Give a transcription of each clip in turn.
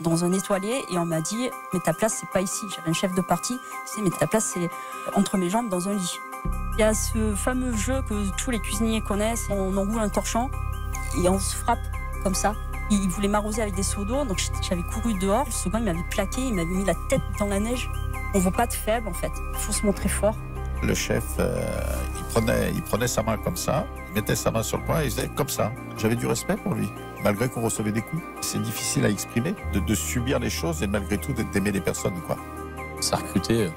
dans un étoilier et on m'a dit mais ta place c'est pas ici. J'avais un chef de partie qui mais ta place c'est entre mes jambes dans un lit. Il y a ce fameux jeu que tous les cuisiniers connaissent. On enroule un torchon et on se frappe comme ça. Il voulait m'arroser avec des seaux d'eau, donc j'avais couru dehors. Le second, il m'avait plaqué, il m'avait mis la tête dans la neige. On voit pas de faible en fait. Il faut se montrer fort. Le chef, euh, il, prenait, il prenait sa main comme ça, il mettait sa main sur le coin et il faisait comme ça. J'avais du respect pour lui malgré qu'on recevait des coups. C'est difficile à exprimer, de, subir les choses et malgré tout d'aimer des personnes. Quoi. Ça recrutait euh,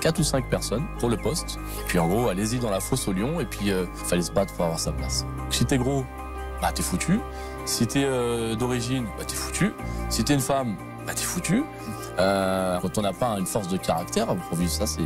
4 ou 5 personnes pour le poste. Puis en gros, allez-y dans la fosse au lion et puis euh, fallait se battre pour avoir sa place. Si t'es gros, bah t'es foutu. Si t'es euh, d'origine, bah t'es foutu. Si t'es une femme, bah t'es foutu. Euh, quand on n'a pas une force de caractère pour vivre ça, c'est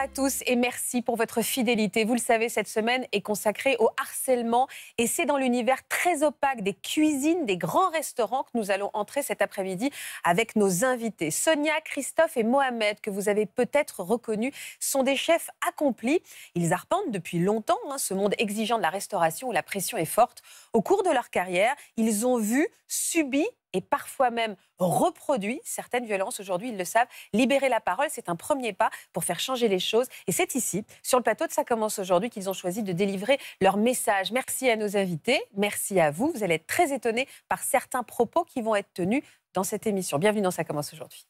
à tous et merci pour votre fidélité. Vous le savez, cette semaine est consacrée au harcèlement et c'est dans l'univers très opaque des cuisines des grands restaurants que nous allons entrer cet après-midi avec nos invités. Sonia, Christophe et Mohamed, que vous avez peut-être reconnus, sont des chefs accomplis. Ils arpentent depuis longtemps hein, ce monde exigeant de la restauration où la pression est forte. Au cours de leur carrière, ils ont vu, subi et parfois même reproduit certaines violences. Aujourd'hui, ils le savent. Libérer la parole, c'est un premier pas pour faire changer les choses. Et c'est ici, sur le plateau de Ça commence aujourd'hui, qu'ils ont choisi de délivrer leur message. Merci à nos invités, merci à vous. Vous allez être très étonnés par certains propos qui vont être tenus dans cette émission. Bienvenue dans Ça commence aujourd'hui.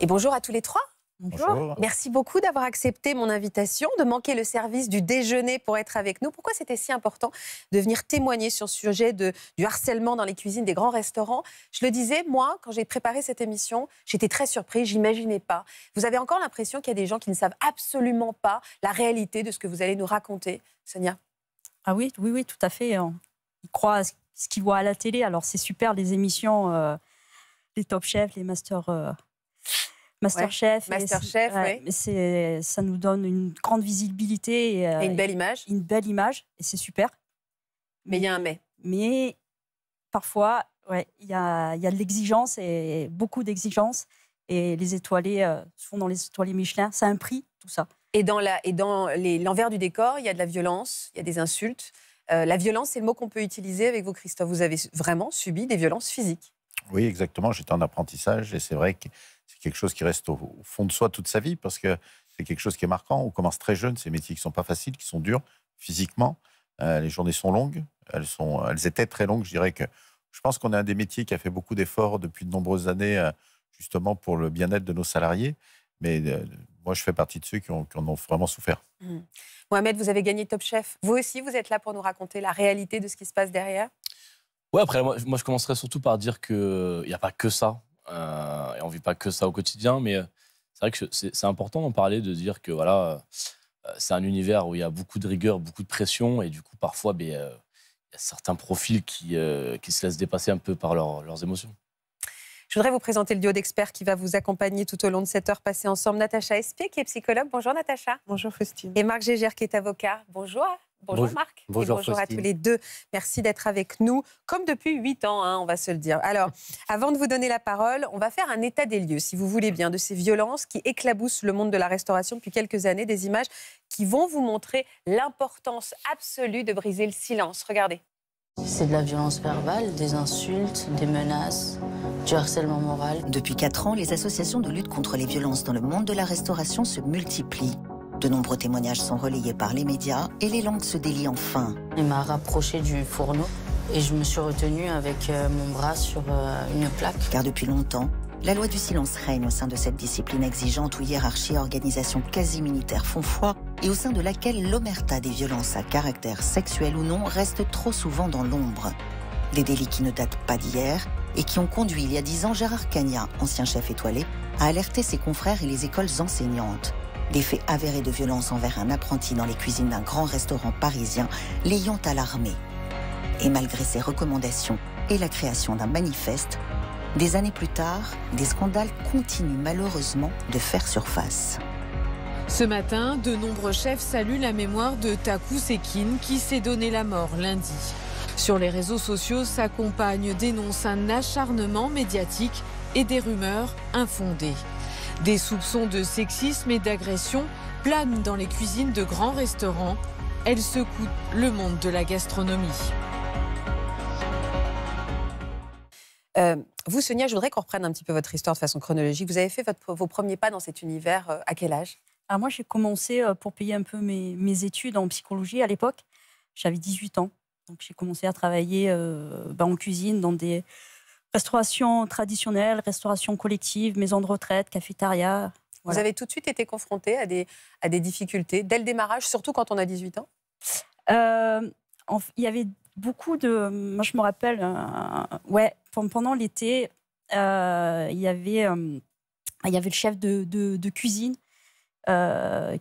Et bonjour à tous les trois. Bonjour. Merci beaucoup d'avoir accepté mon invitation, de manquer le service du déjeuner pour être avec nous. Pourquoi c'était si important de venir témoigner sur ce sujet de, du harcèlement dans les cuisines des grands restaurants Je le disais, moi, quand j'ai préparé cette émission, j'étais très surprise, j'imaginais pas. Vous avez encore l'impression qu'il y a des gens qui ne savent absolument pas la réalité de ce que vous allez nous raconter, Sonia Ah oui, oui, oui, tout à fait. Ils croient à ce qu'ils voient à la télé. Alors c'est super les émissions, euh, les Top Chefs, les Masters. Euh, Masterchef. Ouais. Masterchef, c'est, ça nous donne une grande visibilité. Euh, et, une belle image. Une belle image, et c'est super. Mais il y a un mais. Mais parfois, il y a, de l'exigence et beaucoup d'exigence. Et les étoilés euh, sont dans les étoilés Michelin. Ça a un prix, tout ça. Et dans, l'envers du décor, il y a de la violence, il y a des insultes. Euh, la violence, c'est le mot qu'on peut utiliser avec vous, Christophe. Vous avez vraiment subi des violences physiques. Oui, exactement. J'étais en apprentissage et c'est vrai que c'est quelque chose qui reste au, fond de soi toute sa vie parce que c'est quelque chose qui est marquant. On commence très jeune, ces métiers qui sont pas faciles, qui sont durs physiquement. Euh, les journées sont longues, elles, sont, elles étaient très longues. Je dirais que je pense qu'on est un des métiers qui a fait beaucoup d'efforts depuis de nombreuses années, euh, justement pour le bien-être de nos salariés. Mais euh, moi, je fais partie de ceux qui, ont, en ont vraiment souffert. Mmh. Mohamed, vous avez gagné Top Chef. Vous aussi, vous êtes là pour nous raconter la réalité de ce qui se passe derrière. Oui, après, moi, je commencerai surtout par dire qu'il n'y a pas que ça. Euh, et on ne vit pas que ça au quotidien, mais euh, c'est vrai que c'est important d'en parler, de dire que voilà, euh, c'est un univers où il y a beaucoup de rigueur, beaucoup de pression, et du coup, parfois, ben, il y a certains profils qui, qui se laissent dépasser un peu par leurs émotions. Je voudrais vous présenter le duo d'experts qui va vous accompagner tout au long de cette heure passée ensemble. Natacha Espier, qui est psychologue. Bonjour, Natacha. Bonjour, Faustine. Et Marc Gégère, qui est avocat. Bonjour. Bonjour, Marc. Bonjour, bonjour à tous les deux. Merci d'être avec nous, comme depuis 8 ans, hein, on va se le dire. Alors, avant de vous donner la parole, on va faire un état des lieux, si vous voulez bien, de ces violences qui éclaboussent le monde de la restauration depuis quelques années, des images qui vont vous montrer l'importance absolue de briser le silence. Regardez. C'est de la violence verbale, des insultes, des menaces, du harcèlement moral. Depuis quatre ans, les associations de lutte contre les violences dans le monde de la restauration se multiplient. De nombreux témoignages sont relayés par les médias et les langues se délient enfin. Il m'a rapproché du fourneau et je me suis retenu avec euh, mon bras sur euh, une plaque. Car depuis longtemps, la loi du silence règne au sein de cette discipline exigeante où hiérarchie et organisation quasi-militaire font foi et au sein de laquelle l'omerta des violences à caractère sexuel ou non reste trop souvent dans l'ombre. Les délits qui ne datent pas d'hier et qui ont conduit il y a dix ans Gérard Cagna, ancien chef étoilé, à alerter ses confrères et les écoles enseignantes des faits avérés de violence envers un apprenti dans les cuisines d'un grand restaurant parisien l'ayant alarmé. Et malgré ses recommandations et la création d'un manifeste, des années plus tard, des scandales continuent malheureusement de faire surface. Ce matin, de nombreux chefs saluent la mémoire de Taku Sekin qui s'est donné la mort lundi. Sur les réseaux sociaux, sa compagne dénonce un acharnement médiatique et des rumeurs infondées. Des soupçons de sexisme et d'agression planent dans les cuisines de grands restaurants. Elles secouent le monde de la gastronomie. Euh, vous, Sonia, je voudrais qu'on reprenne un petit peu votre histoire de façon chronologique. Vous avez fait vos premiers pas dans cet univers euh, à quel âge moi, j'ai commencé euh, pour payer un peu mes, études en psychologie à l'époque. J'avais 18 ans. Donc j'ai commencé à travailler ben, en cuisine dans des, Restauration traditionnelle, restauration collective, maison de retraite, cafétéria. Vous avez tout de suite été confronté à des, à des difficultés dès le démarrage, surtout quand on a 18 ans euh, Il y avait beaucoup de. Moi, je me rappelle, euh, ouais, pendant l'été, euh, il, y avait, il y avait le chef de, cuisine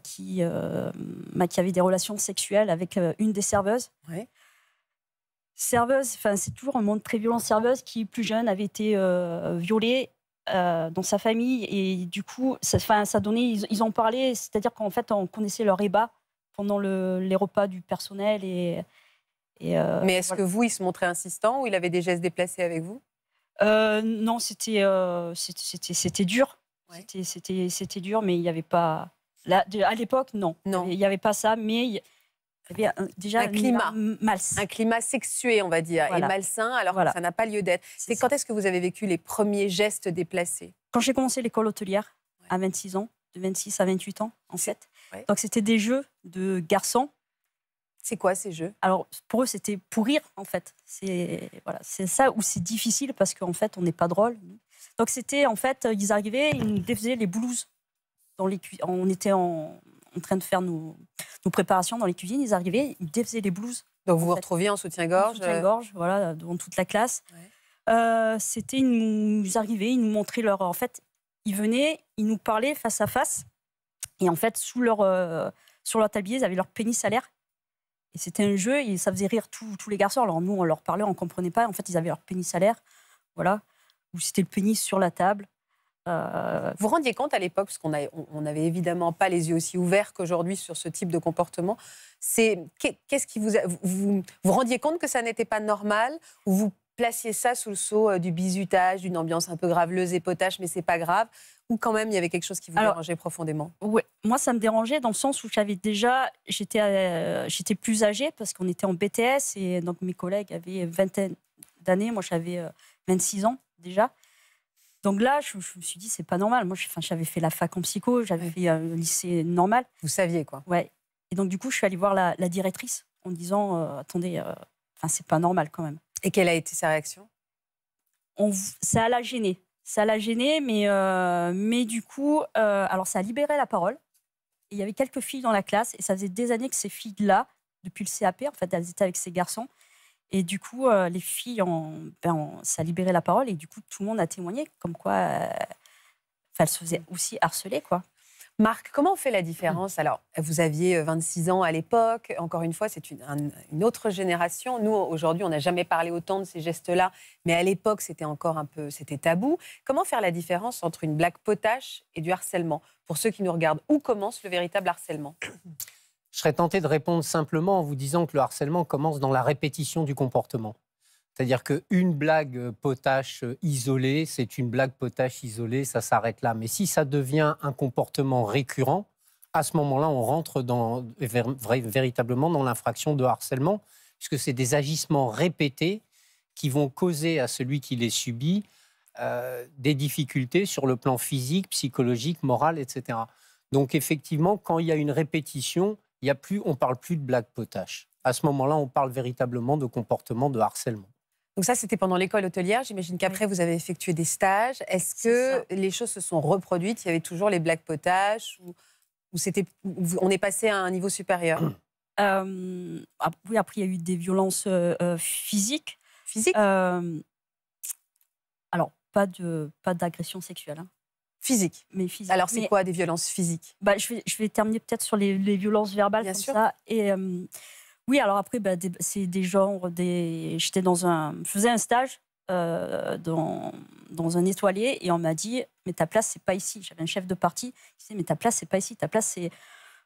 qui, bah, qui avait des relations sexuelles avec une des serveuses serveuse, enfin, c'est toujours un monde très violent. Serveuse qui, plus jeune, avait été euh, violée euh, dans sa famille. Et du coup, ça, ça donnait, ils, en ont parlé, c'est-à-dire qu'en fait, on connaissait leur ébat pendant les repas du personnel. Et, euh, Mais est-ce que vous, il se montrait insistant ou il avait des gestes déplacés avec vous non, c'était c'était dur. C'était C'était dur, mais il n'y avait pas. Là, à l'époque, non. non. Il n'y avait pas ça, mais eh euh, un climat Un climat sexué, on va dire, et malsain, alors que ça n'a pas lieu d'être. C'est quand est-ce que vous avez vécu les premiers gestes déplacés Quand j'ai commencé l'école hôtelière, à 26 ans, de 26 à 28 ans, en fait. Donc, c'était des jeux de garçons. C'est quoi ces jeux Alors, pour eux, c'était pourrir en fait. C'est voilà, ça où c'est difficile parce qu'en fait, on n'est pas drôle. Donc, c'était en fait, ils arrivaient, ils nous défaisaient les blouses. Dans les, on était en, en train de faire nos, préparations dans les cuisines, ils arrivaient, ils défaisaient les blouses. Donc vous vous retrouviez en soutien-gorge soutien-gorge, euh, voilà, devant toute la classe. Euh, c'était, ils nous arrivaient, ils nous montraient leur. En fait, ils venaient, ils nous parlaient face à face. Et en fait, sous leur, euh, sur leur tablier, ils avaient leur pénis à l'air. Et c'était un jeu, et ça faisait rire tous les garçons. Alors nous, on leur parlait, on comprenait pas. En fait, ils avaient leur pénis à l'air. Voilà. Ou c'était le pénis sur la table vous vous rendiez compte à l'époque, parce qu'on n'avait évidemment pas les yeux aussi ouverts qu'aujourd'hui sur ce type de comportement, c'est qu'est-ce qui vous, vous, vous rendiez compte que ça n'était pas normal ou vous placiez ça sous le sceau euh, du bizutage, d'une ambiance un peu graveleuse et potache, mais c'est pas grave ou quand même il y avait quelque chose qui vous dérangeait profondément Moi, ça me dérangeait dans le sens où j'avais déjà, j'étais, euh, plus âgée parce qu'on était en BTS et donc mes collègues avaient vingtaine d'années, moi j'avais 26 euh, ans déjà. Donc là, je, me suis dit, c'est pas normal. Moi, j'avais fait la fac en psycho, j'avais fait un euh, lycée normal. Vous saviez, quoi. Ouais. Et donc, du coup, je suis allée voir la, directrice en disant, euh, attendez, euh, enfin, c'est pas normal quand même. Et quelle a été sa réaction On, Ça l'a gênée. Ça l'a gênée, mais, mais du coup, alors ça a libéré la parole. il y avait quelques filles dans la classe, et ça faisait des années que ces filles-là, depuis le CAP, en fait, elles étaient avec ces garçons. Et du coup, les filles, ben, ça a libéré la parole et du coup, tout le monde a témoigné comme quoi elles se faisaient mmh. aussi harceler. quoi. Marc, comment on fait la mmh. différence Alors, vous aviez 26 ans à l'époque. Encore une fois, c'est une, une, autre génération. Nous, aujourd'hui, on n'a jamais parlé autant de ces gestes-là, mais à l'époque, c'était encore un peu, c'était tabou. Comment faire la différence entre une blague potache et du harcèlement Pour ceux qui nous regardent, où commence le véritable harcèlement je serais tenté de répondre simplement en vous disant que le harcèlement commence dans la répétition du comportement. C'est-à-dire qu'une blague potache isolée, c'est une blague potache isolée, ça s'arrête là. Mais si ça devient un comportement récurrent, à ce moment-là, on rentre dans, véritablement dans l'infraction de harcèlement, puisque c'est des agissements répétés qui vont causer à celui qui les subit euh, des difficultés sur le plan physique, psychologique, moral, etc. Donc effectivement, quand il y a une répétition, il y a plus, on parle plus de blague potache. À ce moment-là, on parle véritablement de comportement de harcèlement. Donc ça, c'était pendant l'école hôtelière. J'imagine qu'après, vous avez effectué des stages. Est-ce que les choses se sont reproduites Il y avait toujours les blagues potaches ou, on est passé à un niveau supérieur euh, Oui, après, il y a eu des violences euh, euh, physiques. Physiques Alors, pas, de, pas d'agression sexuelle. Hein. Physique. Mais physique. Alors, c'est quoi des violences physiques bah, je, vais, terminer peut-être sur les, violences verbales, comme ça. Et, euh, oui, alors après, bah, c'est des genres. Des... J'étais dans un, je faisais un stage euh, dans, un étoilier et on m'a dit Mais ta place, c'est pas ici. J'avais un chef de parti qui disait Mais ta place, c'est pas ici. Ta place, c'est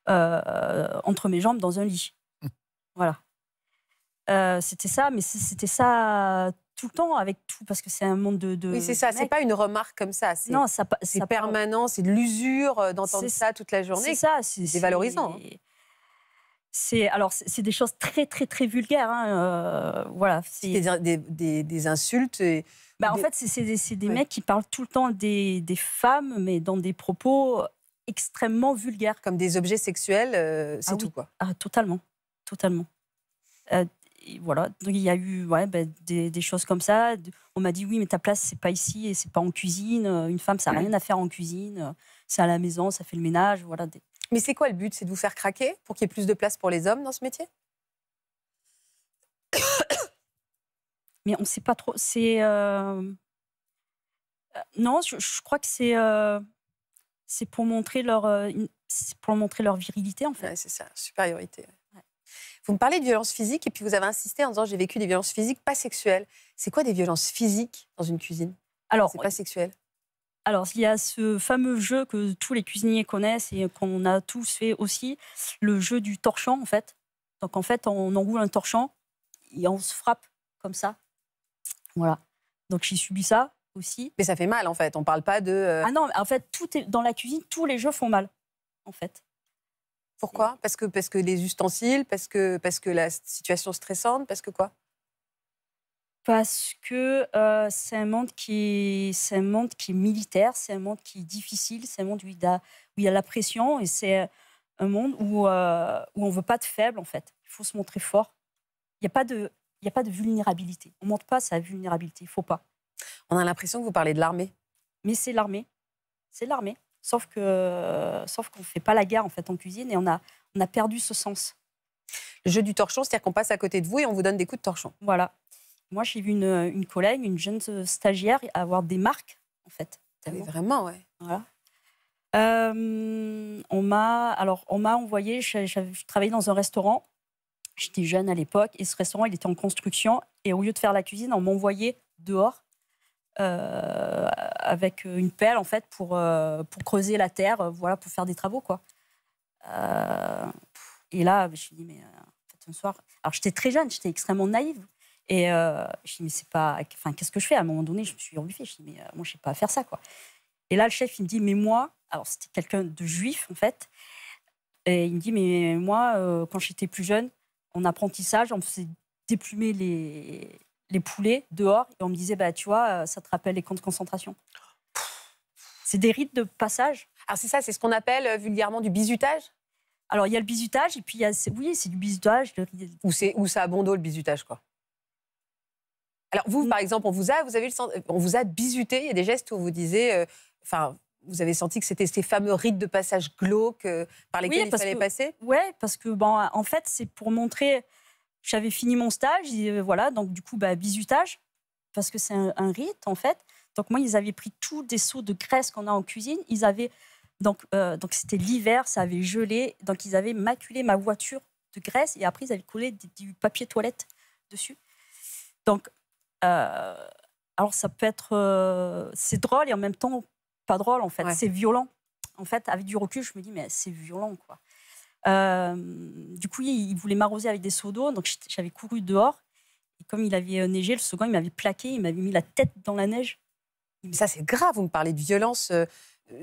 euh, entre mes jambes dans un lit. Mmh. voilà. c'était ça, mais c'était ça tout le temps avec tout, parce que c'est un monde de. de oui, c'est ça, c'est pas une remarque comme ça. Non, ça, c'est permanent, c'est de l'usure euh, d'entendre ça toute la journée. C'est ça, c'est dévalorisant. Hein. C'est alors c'est des choses très très très vulgaires, hein, euh, voilà. C'est des, des, des, insultes. Bah, en fait, c'est des, mecs qui parlent tout le temps des, femmes, mais dans des propos extrêmement vulgaires. Comme des objets sexuels, euh, c'est ah tout quoi. Ah, totalement, totalement voilà. Donc il y a eu ben, des, choses comme ça. On m'a dit oui, mais ta place c'est pas ici et c'est pas en cuisine. Euh, une femme, ça n'a rien à faire en cuisine. Euh, c'est à la maison, ça fait le ménage, Mais c'est quoi le but C'est de vous faire craquer pour qu'il y ait plus de place pour les hommes dans ce métier Mais on ne sait pas trop. C'est euh, non, je, crois que c'est pour montrer leur pour montrer leur virilité en fait. c'est ça, supériorité. Vous me parlez de violences physiques et puis vous avez insisté en disant j'ai vécu des violences physiques, pas sexuelles. C'est quoi des violences physiques dans une cuisine Alors, c'est pas sexuel. Alors, il y a ce fameux jeu que tous les cuisiniers connaissent et qu'on a tous fait aussi, le jeu du torchon, en fait. Donc, en fait, on enroule un torchon et on se frappe comme ça. Voilà. Donc, j'ai subi ça aussi. Mais ça fait mal, en fait. On parle pas de. Euh, ah non, en fait, tout est... dans la cuisine, tous les jeux font mal, en fait. Pourquoi parce que, parce que les ustensiles, parce que, parce que la situation stressante, parce que quoi parce que euh, c'est un monde qui c'est un monde qui est militaire, c'est un monde qui est difficile, c'est un monde où il, y a la pression et c'est un monde où euh, où on veut pas de faible en fait. Il faut se montrer fort. Il n'y a pas de il y a pas de vulnérabilité. On montre pas sa vulnérabilité. Il faut pas. On a l'impression que vous parlez de l'armée. Mais c'est l'armée. C'est l'armée. Sauf que, sauf qu'on ne fait pas la gare en fait en cuisine et on a, on a perdu ce sens. Le jeu du torchon, c'est-à-dire qu'on passe à côté de vous et on vous donne des coups de torchon. Voilà. Moi, j'ai vu une, une collègue, une jeune stagiaire, avoir des marques en fait. Ah oui, vraiment, ouais. Voilà. Euh, on m'a alors on m'a envoyé. Je, je, travaillais dans un restaurant. J'étais jeune à l'époque et ce restaurant, il était en construction. Et au lieu de faire la cuisine, on m'envoyait dehors euh, avec une pelle en fait pour, euh, pour creuser la terre, euh, voilà, pour faire des travaux quoi. et là, bah, je me suis dit mais un soir, alors j'étais très jeune, j'étais extrêmement naïve. Et euh, je dit, mais c'est pas, enfin qu'est-ce que je fais À un moment donné, je me suis horrifiée. Je me dit, mais moi je sais pas faire ça quoi. Et là le chef il me dit mais moi, alors c'était quelqu'un de juif en fait, et il me dit mais moi quand j'étais plus jeune, en apprentissage, on me faisait déplumer les, les poulets dehors et on me disait, bah, tu vois, euh, ça te rappelle les camps de concentration. C'est des rites de passage. Alors c'est ça, c'est ce qu'on appelle euh, vulgairement du bizutage Alors il y a le bizutage et puis il y a, oui, c'est du bizutage. Où Ou c'est ou ça abonde le bizutage quoi. Alors vous, par exemple, on vous a, vous avez le, euh, on vous a bizuté. Il y a des gestes où vous disiez, enfin, vous avez senti que c'était ces fameux rites de passage glauques par lesquels oui, il passer. Ouais, parce que bon, en fait, c'est pour montrer j'avais fini mon stage, et euh, voilà, donc du coup, bah, bisutage, parce que c'est un, rite en fait. Donc moi, ils avaient pris tous des seaux de graisse qu'on a en cuisine, ils avaient donc euh, donc c'était l'hiver, ça avait gelé, donc ils avaient maculé ma voiture de graisse et après ils avaient collé du, papier toilette dessus. Donc euh, alors ça peut être c'est drôle et en même temps pas drôle en fait, c'est violent. En fait, avec du recul, je me dis mais c'est violent quoi. Euh, du coup, il, voulait m'arroser avec des seaux d'eau, donc j'avais couru dehors. Et comme il avait euh, neigé, le second, il m'avait plaqué, il m'avait mis la tête dans la neige. Mais ça, c'est grave, vous me parlez de violence euh,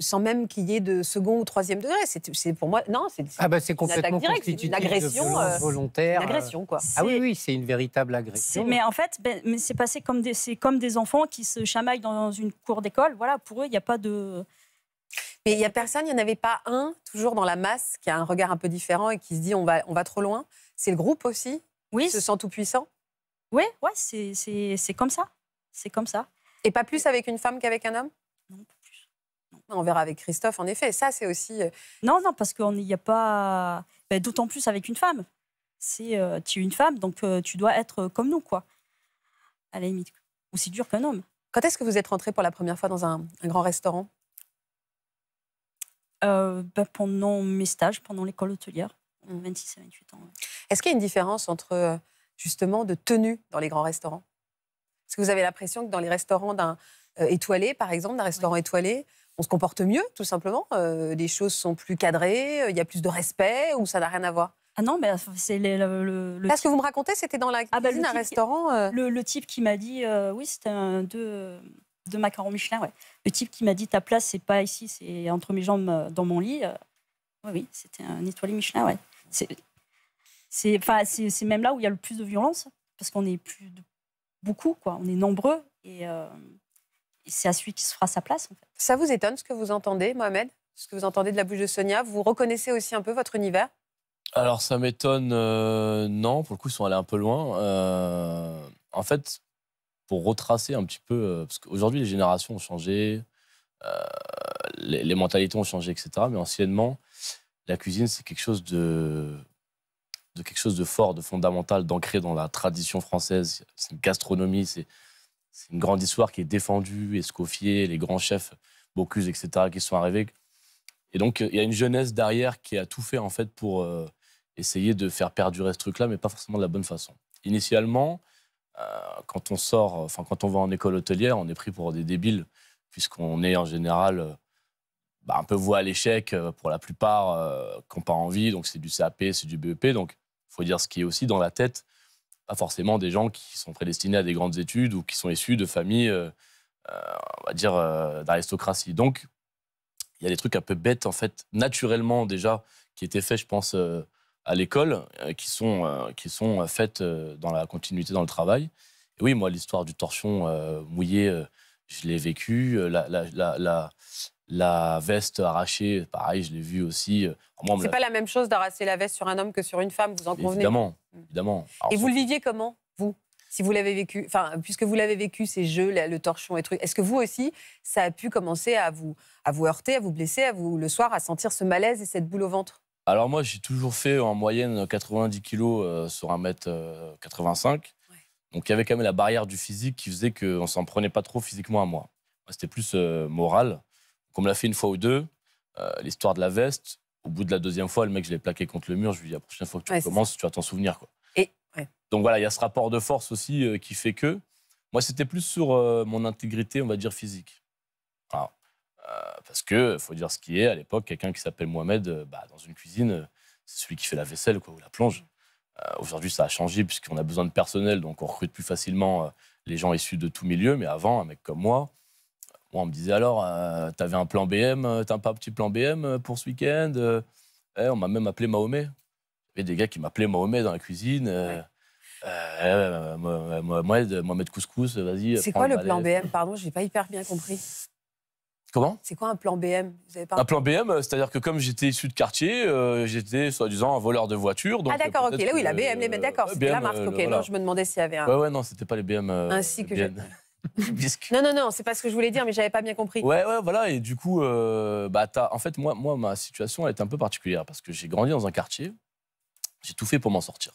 sans même qu'il y ait de second ou troisième degré. C'est pour moi. Non, c'est ah bah complètement une agression volontaire. Une agression, quoi. Ah oui, oui, c'est une véritable agression. Mais en fait, ben, c'est passé comme des, comme des enfants qui se chamaillent dans une cour d'école. Voilà, pour eux, il n'y a pas de. Mais il n'y a personne, il n'y en avait pas un, toujours dans la masse, qui a un regard un peu différent et qui se dit on va, on va trop loin. C'est le groupe aussi oui. qui se sent tout puissant Oui, ouais, c'est comme ça. C'est comme ça. Et pas plus avec une femme qu'avec un homme Non, pas plus. On verra avec Christophe, en effet. Ça, c'est aussi. Euh, non, non, parce qu'il n'y a pas. Ben, d'autant plus avec une femme. C'est euh, tu es une femme, donc euh, tu dois être comme nous, quoi. À la limite. Aussi dur qu'un homme. Quand est-ce que vous êtes rentrée pour la première fois dans un grand restaurant euh, bah, pendant mes stages, pendant l'école hôtelière, 26 mmh. à 28 ans. Est-ce qu'il y a une différence entre euh, justement de tenue dans les grands restaurants Est-ce que vous avez l'impression que dans les restaurants d'un euh, étoilé, par exemple, d'un restaurant étoilé, on se comporte mieux, tout simplement euh, Les choses sont plus cadrées, il y a plus de respect ou ça n'a rien à voir ah non, mais c'est le. le, Là, ce que vous me racontez, c'était dans la ah, bah, cuisine, ah restaurant. Le, type qui m'a dit, oui, c'était un de... De macaron Michelin, ouais. Le type qui m'a dit ta place, c'est pas ici, c'est entre mes jambes euh, dans mon lit. Euh, oui, oui, c'était un étoilé Michelin, ouais. C'est, c'est, c'est, même là où il y a le plus de violence, parce qu'on est plus beaucoup, quoi. On est nombreux euh, et, c'est à celui qui se fera sa place. En fait. Ça vous étonne ce que vous entendez, Mohamed Ce que vous entendez de la bouche de Sonia Vous reconnaissez aussi un peu votre univers alors ça m'étonne, non, pour le coup ils sont allés un peu loin. en fait, pour retracer un petit peu, euh, parce qu'aujourd'hui les générations ont changé, euh, les, mentalités ont changé, etc. Mais anciennement, la cuisine c'est quelque chose de, de quelque chose de fort, de fondamental, d'ancré dans la tradition française. C'est une gastronomie, c'est une grande histoire qui est défendue, escoffiée les grands chefs, Bocuse, etc. qui sont arrivés. Et donc il y a une jeunesse derrière qui a tout fait en fait pour euh, essayer de faire perdurer ce truc-là, mais pas forcément de la bonne façon. Initialement euh, quand on sort, enfin quand on va en école hôtelière, on est pris pour des débiles, puisqu'on est en général euh, bah, un peu voué à l'échec euh, pour la plupart qu'on part pas envie. Donc c'est du CAP, c'est du BEP. Donc il faut dire ce qui est aussi dans la tête, pas forcément des gens qui sont prédestinés à des grandes études ou qui sont issus de familles, on va dire, d'aristocratie. Donc il y a des trucs un peu bêtes, en fait, naturellement déjà, qui étaient faits, je pense, à l'école euh, qui sont, euh, qui sont euh, faites dans la continuité dans le travail. Et oui, moi, l'histoire du torchon mouillé, je l'ai vécu. La, la, la, la, veste arrachée, pareil, je l'ai vu aussi. C'est pas la même chose d'arracher la veste sur un homme que sur une femme, vous en convenez Évidemment, mm. évidemment. Et vous le viviez comment, vous si vous l'avez vécu, enfin, puisque vous l'avez vécu, ces jeux, le torchon et trucs, est-ce que vous aussi, ça a pu commencer à vous, à vous heurter, à vous blesser, à vous, le soir, à sentir ce malaise et cette boule au ventre alors moi, j'ai toujours fait en moyenne 90 kilos euh, sur 1m85. Euh, Donc il y avait quand même la barrière du physique qui faisait qu'on s'en prenait pas trop physiquement à moi. C'était plus euh, moral. Comme l'a fait une fois ou deux, l'histoire de la veste, au bout de la deuxième fois, le mec, je l'ai plaqué contre le mur. Je lui ai la prochaine fois que tu commences, tu vas t'en souvenir. Et, Donc voilà, il y a ce rapport de force aussi qui fait que. Moi, c'était plus sur mon intégrité, on va dire, physique. Ah. Euh, parce que, faut dire ce qui est, à l'époque, quelqu'un qui s'appelle Mohamed, euh, bah, dans une cuisine, euh, c'est celui qui fait la vaisselle quoi, ou la plonge. Aujourd'hui, ça a changé puisqu'on a besoin de personnel, donc on recrute plus facilement les gens issus de tous milieux. Mais avant, un mec comme moi, moi, on me disait alors, tu t'avais un plan BM, t'as pas un petit plan BM pour ce week-end eh, On m'a même appelé Mahomet. Il y avait des gars qui m'appelaient Mahomet dans la cuisine. Mohamed, Mohamed Couscous, vas-y. C'est quoi le plan BM Pardon, je n'ai pas hyper bien compris. Comment C'est quoi un plan BM un, plan BM, euh, c'est-à-dire que comme j'étais issu de quartier, euh, j'étais soi-disant un voleur de voiture. ah d'accord, euh, ok. Là oui, la BM, les d'accord, c'était la marque. ok, non, je me demandais s'il y avait un. Ouais, ouais, non, c'était pas les BM. Ainsi que. non, non, non, c'est pas ce que je voulais dire, mais j'avais pas bien compris. Ouais, ouais, voilà. Et du coup, bah, en fait, moi, moi, ma situation, elle était un peu particulière parce que j'ai grandi dans un quartier. J'ai tout fait pour m'en sortir.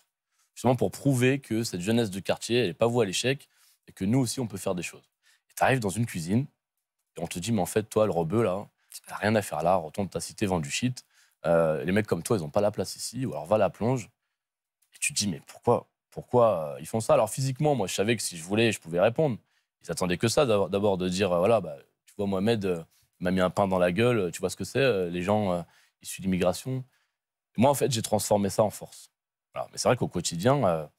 Justement pour prouver que cette jeunesse de quartier, elle n'est pas vouée à l'échec et que nous aussi, on peut faire des choses. Et tu arrives dans une cuisine, on te dit, mais en fait, toi, le rebeu, là, t'as rien à faire là, retourne ta cité, vend du shit. Euh, les mecs comme toi, ils n'ont pas la place ici, ou alors va la plonge. Et tu te dis, mais pourquoi Pourquoi euh, ils font ça Alors physiquement, moi, je savais que si je voulais, je pouvais répondre. Ils attendaient que ça, d'abord, de dire, euh, voilà, bah, tu vois, Mohamed m'a mis un pain dans la gueule, tu vois ce que c'est, les gens issus d'immigration. Moi, en fait, j'ai transformé ça en force. alors Mais c'est vrai qu'au quotidien,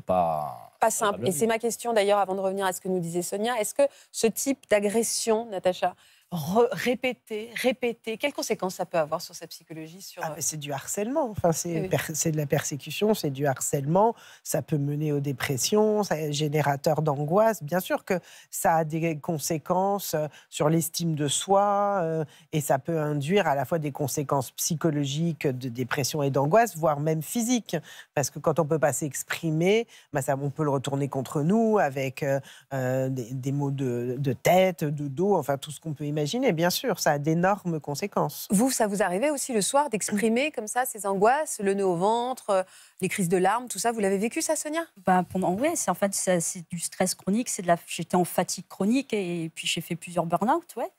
pas. Pas simple. et c'est ma question d'ailleurs avant de revenir à ce que nous disait Sonia. Est-ce que ce type d'agression, Natacha, répéter, répéter Quelles conséquences ça peut avoir sur sa psychologie sur... Ah, euh, c'est du harcèlement, enfin, eh c'est de la persécution, c'est du harcèlement, ça peut mener aux dépressions, ça générateur d'angoisse. Bien sûr que ça a des conséquences euh, sur l'estime de soi euh, et ça peut induire à la fois des conséquences psychologiques de dépression et d'angoisse, voire même physiques. Parce que quand on ne peut pas s'exprimer, bah, on peut le retourner contre nous avec des, mots de, de, tête, de dos, enfin tout ce qu'on peut imaginer Imaginez, bien sûr, ça a d'énormes conséquences. Vous, ça vous arrivait aussi le soir d'exprimer comme ça ces angoisses, le nœud au ventre, euh, les crises de larmes, tout ça. Vous l'avez vécu ça, Sonia ben, pendant, Oui, c'est en fait c'est du stress chronique, c'est de la, j'étais en fatigue chronique et, puis j'ai fait plusieurs burn-out, ouais.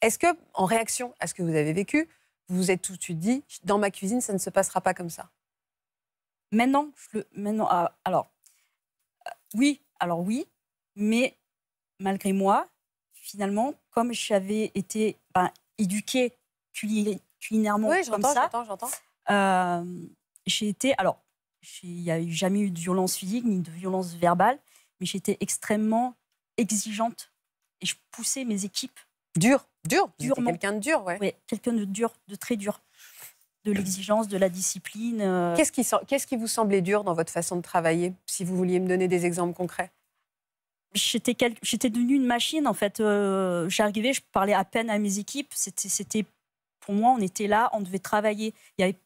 Est-ce que, en réaction à ce que vous avez vécu, vous vous êtes tout de suite dit, dans ma cuisine, ça ne se passera pas comme ça Maintenant, maintenant, ah, alors, euh, oui, alors oui, mais malgré moi, finalement, comme j'avais été ben, éduquée culinairement comme ça, euh, j'ai été. Alors, il n'y a jamais eu de violence physique ni de violence verbale, mais j'étais extrêmement exigeante et je poussais mes équipes. Dur, dur, durement. Quelqu'un de dur, ouais. Oui, quelqu'un de dur, de très dur. De euh. l'exigence, de la discipline. Euh. Qu'est-ce qui, qui vous semblait dur dans votre façon de travailler, si vous vouliez me donner des exemples concrets j'étais devenue une machine en fait. Euh, j'arrivais, je parlais à peine à mes équipes. C'était pour moi, on était là, on devait travailler. Il y avait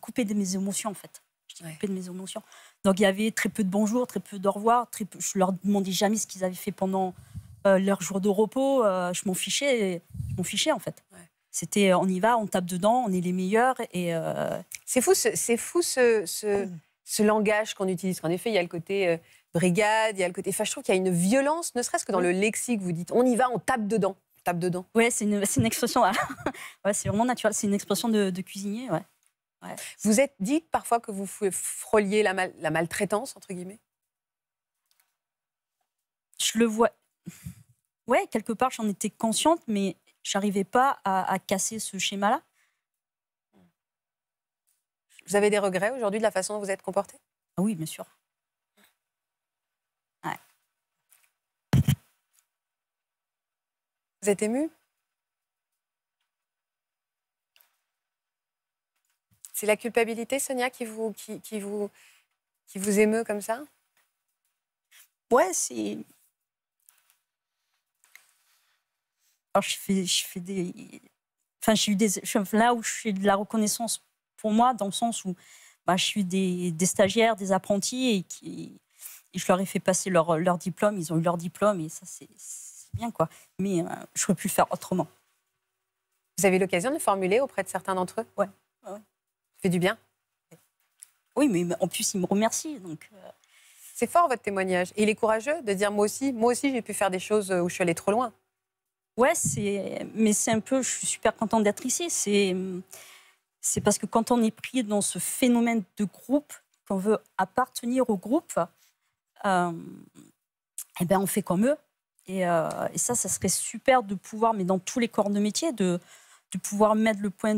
coupé de mes émotions en fait. J'étais de mes émotions. Donc il y avait très peu de bonjour, très peu de revoir, très peu... Je leur demandais jamais ce qu'ils avaient fait pendant euh, leurs leur jour de repos. Euh, je m'en fichais, m'en fichais en fait. C'était on y va, on tape dedans, on est les meilleurs et. C'est fou, c'est fou ce, ah ce langage qu'on utilise. En effet, il y a le côté brigade, il y a le côté. Enfin, je y a une violence, ne serait-ce que dans le lexique, vous dites on y va, on tape dedans. tape dedans. Ouais, c'est une, une, expression. Ah, c'est vraiment naturel, c'est une expression de, cuisinier, Vous êtes dit parfois que vous frôliez la, la maltraitance, entre guillemets Je le vois. Ouais, quelque part, j'en étais consciente, mais j'arrivais pas à, casser ce schéma-là. Vous avez des regrets aujourd'hui de la façon dont vous êtes comportée ah Oui, bien sûr. Vous êtes ému C'est la culpabilité, Sonia, qui vous, qui, vous, qui vous émeut comme ça Ouais, c'est. Alors, je fais, je fais des. Enfin, j'ai eu des. Là où je fais de la reconnaissance pour moi, dans le sens où bah, je suis des, des, stagiaires, des apprentis, et, qui, et je leur ai fait passer leur, leur diplôme, ils ont eu leur diplôme, et ça, c'est bien, quoi. Mais euh, je j'aurais pu le faire autrement. Vous avez l'occasion de formuler auprès de certains d'entre eux Ouais. Ça fait du bien Oui, mais en plus, ils me remercient. Donc, euh. C'est fort votre témoignage. Et il est courageux de dire moi aussi, moi aussi j'ai pu faire des choses euh, où je suis allée trop loin. Ouais, mais c'est un peu, je suis super contente d'être ici. C'est c'est parce que quand on est pris dans ce phénomène de groupe, qu'on veut appartenir au groupe, eh ben on fait comme eux. Euh, et, ça, ça serait super de pouvoir, mais dans tous les corps de métier, de, pouvoir mettre le point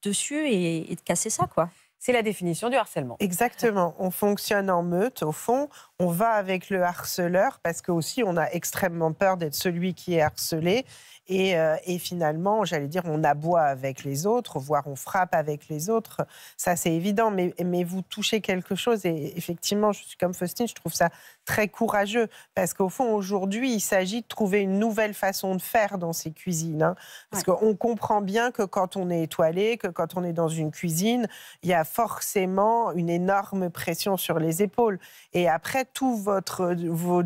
dessus et, de casser ça, quoi. C'est la définition du harcèlement. Exactement. On fonctionne en meute, au fond. On va avec le harceleur parce que aussi on a extrêmement peur d'être celui qui est harcelé. Euh, et, finalement, j'allais dire, on aboie avec les autres, voire on frappe avec les autres. Ça, c'est évident, mais, mais vous touchez quelque chose. Et effectivement, je suis comme Faustine, je trouve ça très courageux, parce qu'au fond, aujourd'hui, il s'agit de trouver une nouvelle façon de faire dans ces cuisines. Hein. parce qu'on comprend bien que quand on est étoilé, que quand on est dans une cuisine, il y a forcément une énorme pression sur les épaules. Et après, tout votre,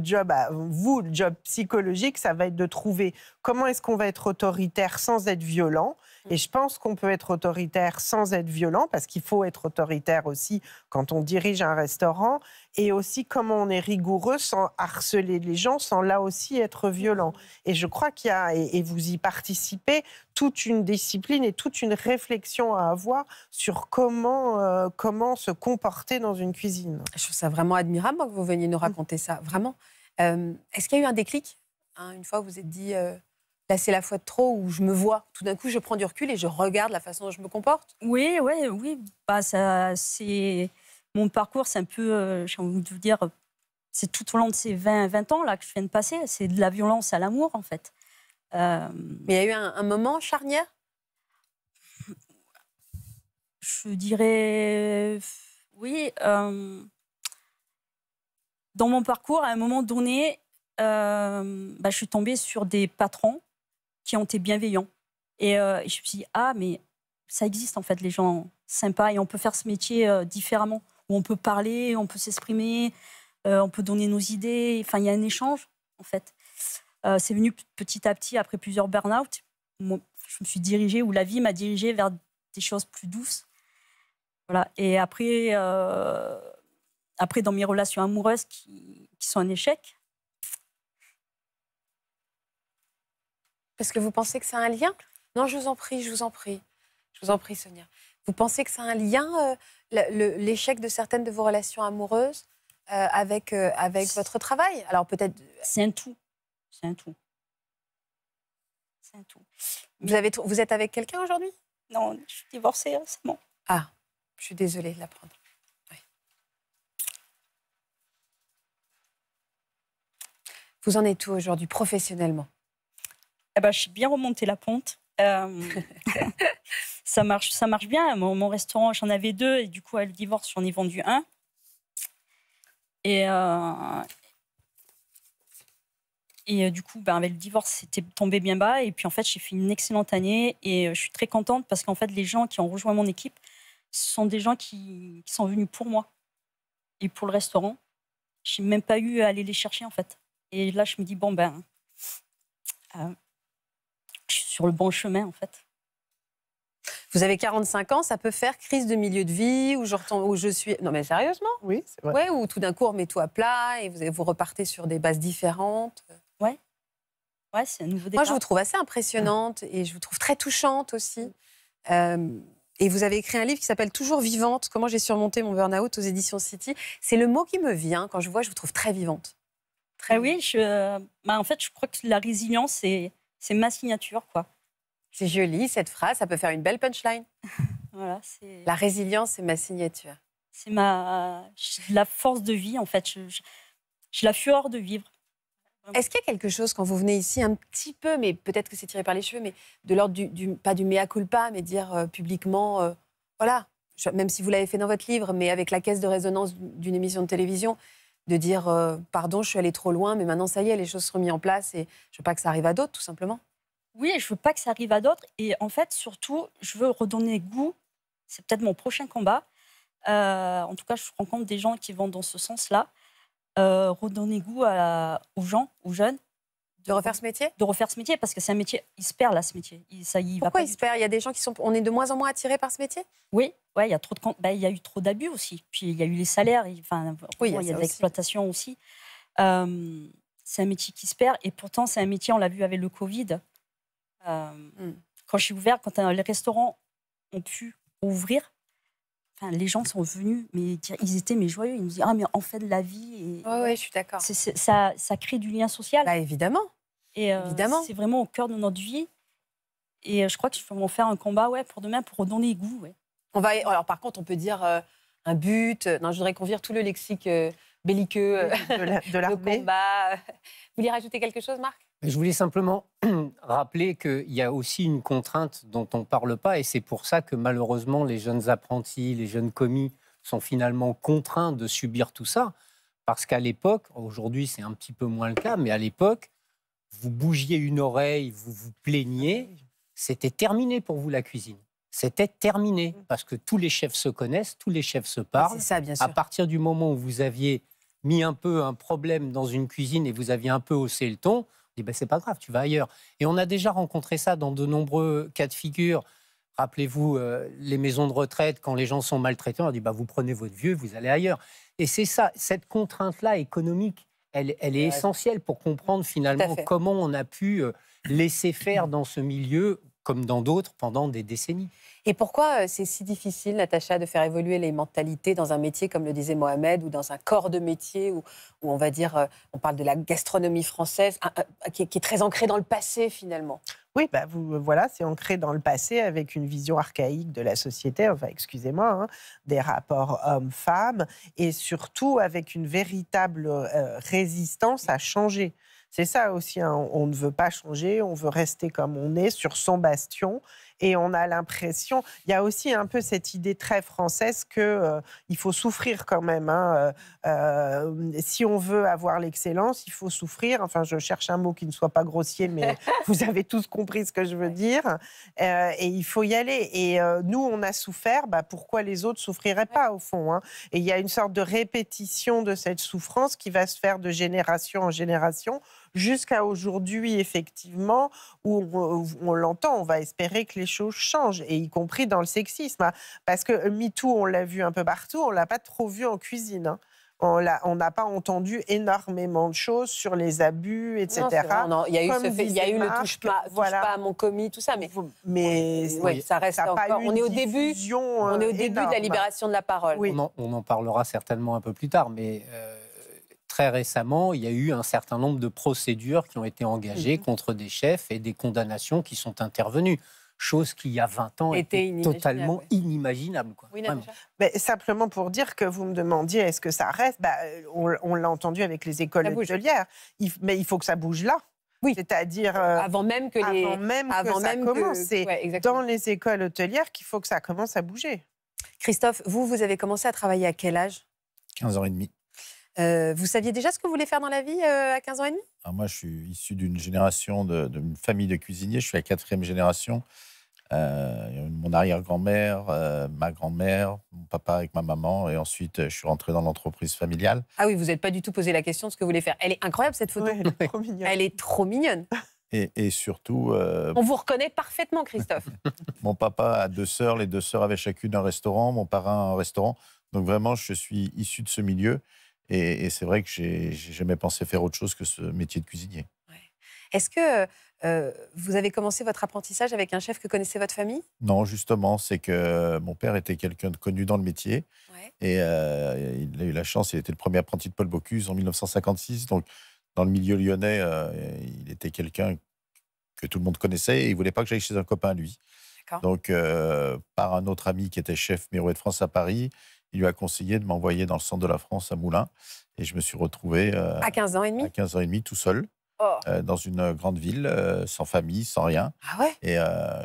job, vous, le job psychologique, ça va être de trouver comment est-ce qu'on va être autoritaire sans être violent Et je pense qu'on peut être autoritaire sans être violent, parce qu'il faut être autoritaire aussi quand on dirige un restaurant, et aussi comment on est rigoureux sans harceler les gens, sans là aussi être violent. Et je crois qu'il y a, et, vous y participez, toute une discipline et toute une réflexion à avoir sur comment, euh, comment se comporter dans une cuisine. Je trouve ça vraiment admirable que vous veniez nous mm. raconter ça, vraiment. Euh, est-ce qu'il y a eu un déclic hein, une fois vous vous êtes dit euh, là c'est la fois de trop où je me vois. Tout d'un coup, je prends du recul et je regarde la façon dont je me comporte. Oui, oui, oui. Bah, ça, c'est mon parcours, c'est un peu, Je euh, j'ai envie de vous dire, c'est tout au long de ces 20, 20 ans là que je viens de passer. C'est de la violence à l'amour en fait. Euh, Mais il y a eu un, moment charnière Je dirais oui. Euh, dans mon parcours, à un moment donné, bah, je suis tombée sur des patrons qui ont été bienveillants. Euh, et, je me suis dit, ah, mais ça existe en fait, les gens sympas, et on peut faire ce métier euh, différemment, où on peut parler, on peut s'exprimer, euh, on peut donner nos idées, enfin, il y a un échange en fait. c'est venu petit à petit après plusieurs burn-out. je me suis dirigée, ou la vie m'a dirigée vers des choses plus douces. Voilà. Et après, après dans mes relations amoureuses qui, qui sont un échec, Est-ce que vous pensez que ça a un lien Non, je vous en prie, je vous en prie. Je vous en prie, Sonia. Vous pensez que ça a un lien, euh, l'échec de certaines de vos relations amoureuses euh, avec, euh, avec votre travail Alors peut-être. C'est un tout. C'est un tout. C'est un tout. Vous, avez, vous êtes avec quelqu'un aujourd'hui Non, je suis divorcée récemment. Ah, je suis désolée de l'apprendre. Oui. Vous en êtes où aujourd'hui professionnellement j'ai ah bah, je suis bien remonté la pente. Euh, ça, marche, ça marche bien. Mon, mon restaurant, j'en avais deux, et du coup, à le divorce, j'en ai vendu un. Et, euh, et euh, du coup, ben, avec le divorce, c'était tombé bien bas. Et puis, en fait, j'ai fait une excellente année, et je suis très contente parce qu'en fait, les gens qui ont rejoint mon équipe, ce sont des gens qui, qui sont venus pour moi et pour le restaurant. Je n'ai même pas eu à aller les chercher, en fait. Et là, je me dis, bon, ben sur le bon chemin, en fait. Vous avez 45 ans, ça peut faire crise de milieu de vie, où je, où je suis... Non mais sérieusement Oui, Ouais, Ou tout d'un coup, on met tout à plat et vous, vous repartez sur des bases différentes. Ouais. Ouais, c'est un nouveau départ. Moi, je vous trouve assez impressionnante et je vous trouve très touchante aussi. Euh, et vous avez écrit un livre qui s'appelle Toujours vivante, comment j'ai surmonté mon burn-out aux éditions City. C'est le mot qui me vient quand je vois, je vous trouve très vivante. Très ah oui, je... Euh, bah, en fait, je crois que la résilience, est c'est ma signature, quoi. C'est joli cette phrase, ça peut faire une belle punchline. voilà, la résilience, c'est ma signature. C'est ma la force de vie en fait. Je, je, la fureur de vivre. Est-ce qu'il y a quelque chose quand vous venez ici, un petit peu, mais peut-être que c'est tiré par les cheveux, mais de l'ordre du, pas du mea culpa, mais dire euh, publiquement, euh, voilà, même si vous l'avez fait dans votre livre, mais avec la caisse de résonance d'une émission de télévision, de dire euh, pardon, je suis allée trop loin, mais maintenant ça y est, les choses sont mises en place et je veux pas que ça arrive à d'autres, tout simplement. Oui, je veux pas que ça arrive à d'autres et en fait, surtout, je veux redonner goût. C'est peut-être mon prochain combat. Euh, en tout cas, je rencontre des gens qui vont dans ce sens-là, euh, redonner goût aux gens, aux jeunes, de refaire ce métier De refaire ce métier parce que c'est un métier, il se perd là ce métier. ça, il Pourquoi va pas il se perd y a des gens qui sont, on est de moins en moins attirés par ce métier Oui, ouais, il y a trop de, bah, il y eu trop d'abus aussi. Puis il y a eu les salaires, il, enfin, y a, l'exploitation aussi. Euh, c'est un métier qui se perd et pourtant c'est un métier, on l'a vu avec le Covid. Euh, hmm. Quand je ouvert, quand euh, les restaurants ont pu ouvrir, les gens sont venus, mais ils étaient mais joyeux. Ils nous disent ah mais en fait la vie. Oui, ouais, je suis d'accord. Ça, ça, crée du lien social. Bah, évidemment. Et euh, évidemment. C'est vraiment au cœur de notre vie. Et euh, je crois qu'il faut en faire un combat ouais pour demain pour redonner goût. Ouais. On va alors par contre on peut dire euh, un but. Non, je voudrais qu'on vire tout le lexique belliqueux de, la, de, combat. Vous voulez rajouter quelque chose, Marc je voulais simplement rappeler qu'il y a aussi une contrainte dont on ne parle pas, et c'est pour ça que malheureusement les jeunes apprentis, les jeunes commis sont finalement contraints de subir tout ça, parce qu'à l'époque, aujourd'hui c'est un petit peu moins le cas, mais à l'époque, vous bougiez une oreille, vous vous plaigniez, c'était terminé pour vous la cuisine. C'était terminé, parce que tous les chefs se connaissent, tous les chefs se parlent. Ça, bien sûr. À partir du moment où vous aviez mis un peu un problème dans une cuisine et vous aviez un peu haussé le ton, ben, c'est pas grave, tu vas ailleurs. Et on a déjà rencontré ça dans de nombreux cas de figure. Rappelez-vous euh, les maisons de retraite, quand les gens sont maltraités, on dit bah, vous prenez votre vieux, vous allez ailleurs. Et c'est ça, cette contrainte-là économique, elle, est essentielle pour comprendre finalement comment on a pu euh, laisser faire dans ce milieu comme dans d'autres, pendant des décennies. Et pourquoi euh, c'est si difficile, Natacha, de faire évoluer les mentalités dans un métier, comme le disait Mohamed, ou dans un corps de métier, où, on va dire, euh, on parle de la gastronomie française, qui est, très ancrée dans le passé, finalement oui, bah, vous, euh, voilà, c'est ancré dans le passé avec une vision archaïque de la société, enfin, excusez-moi, hein, des rapports hommes-femmes, et surtout avec une véritable résistance à changer. C'est ça aussi, hein, on ne veut pas changer, on veut rester comme on est, sur son bastion. Et on a l'impression, il y a aussi un peu cette idée très française que euh, il faut souffrir quand même. Hein, euh, euh, si on veut avoir l'excellence, il faut souffrir. Enfin, je cherche un mot qui ne soit pas grossier, mais vous avez tous compris ce que je veux dire. et il faut y aller. Et nous, on a souffert. Bah, pourquoi les autres souffriraient pas au fond hein. Et il y a une sorte de répétition de cette souffrance qui va se faire de génération en génération jusqu'à aujourd'hui, effectivement, où euh, on, l'entend, on va espérer que les choses changent, et y compris dans le sexisme. Hein. parce que MeToo, on l'a vu un peu partout, on l'a pas trop vu en cuisine. Hein. l'a, on n'a pas entendu énormément de choses sur les abus, etc. il y a eu, le touche pas, touche pas à mon commis, tout ça, mais, mais ça reste encore. On est, au début, on est au euh, début de la libération de la parole. Oui. On, en, parlera certainement un peu plus tard, mais. Euh, récemment, il y a eu un certain nombre de procédures qui ont été engagées mm-hmm. contre des chefs et des condamnations qui sont intervenues chose qui, il y a 20 ans, était, totalement inimaginable. simplement pour dire que vous me demandiez est-ce que ça reste, bah, euh, on, l'a entendu avec les écoles hôtelières, mais il faut que ça bouge là. Oui. C'est-à-dire euh, avant même que les même avant ça commence. C'est dans les écoles hôtelières qu'il faut que ça commence à bouger. Christophe, vous, vous avez commencé à travailler à quel âge 15 ans et demi. Euh, vous saviez déjà ce que vous voulez faire dans la vie euh, à 15 ans et demi ah, Moi, je suis issu d'une génération, d'une famille de cuisiniers. Je suis la quatrième génération. Euh, mon arrière-grand-mère, ma grand-mère, mon papa avec ma maman. Et ensuite, je suis rentré dans l'entreprise familiale. Ah oui, vous n'êtes pas du tout posé la question de ce que vous voulez faire. Elle est incroyable, cette photo. elle est trop mignonne. Elle est trop mignonne. Et, surtout. On vous reconnaît parfaitement, Christophe. mon papa a deux sœurs, les deux sœurs avaient chacune un restaurant, mon parrain un restaurant. Donc vraiment, je suis issu de ce milieu. Et, c'est vrai que j'ai jamais pensé faire autre chose que ce métier de cuisinier. Est-ce que euh, vous avez commencé votre apprentissage avec un chef que connaissait votre famille Non, justement, c'est que mon père était quelqu'un de connu dans le métier. Et euh, il a eu la chance, il était le premier apprenti de Paul Bocuse en 1956. Donc, dans le milieu lyonnais, euh, il était quelqu'un que tout le monde connaissait et il voulait pas que j'aille chez un copain lui. Donc, par un autre ami qui était chef miroir de France à Paris, il lui a conseillé de m'envoyer dans le centre de la France, à Moulins. Et je me suis retrouvé. Euh, à 15 ans et demi À 15 ans et demi, tout seul. Oh. Euh, dans une euh, grande ville, sans famille, sans rien. Ah ouais Et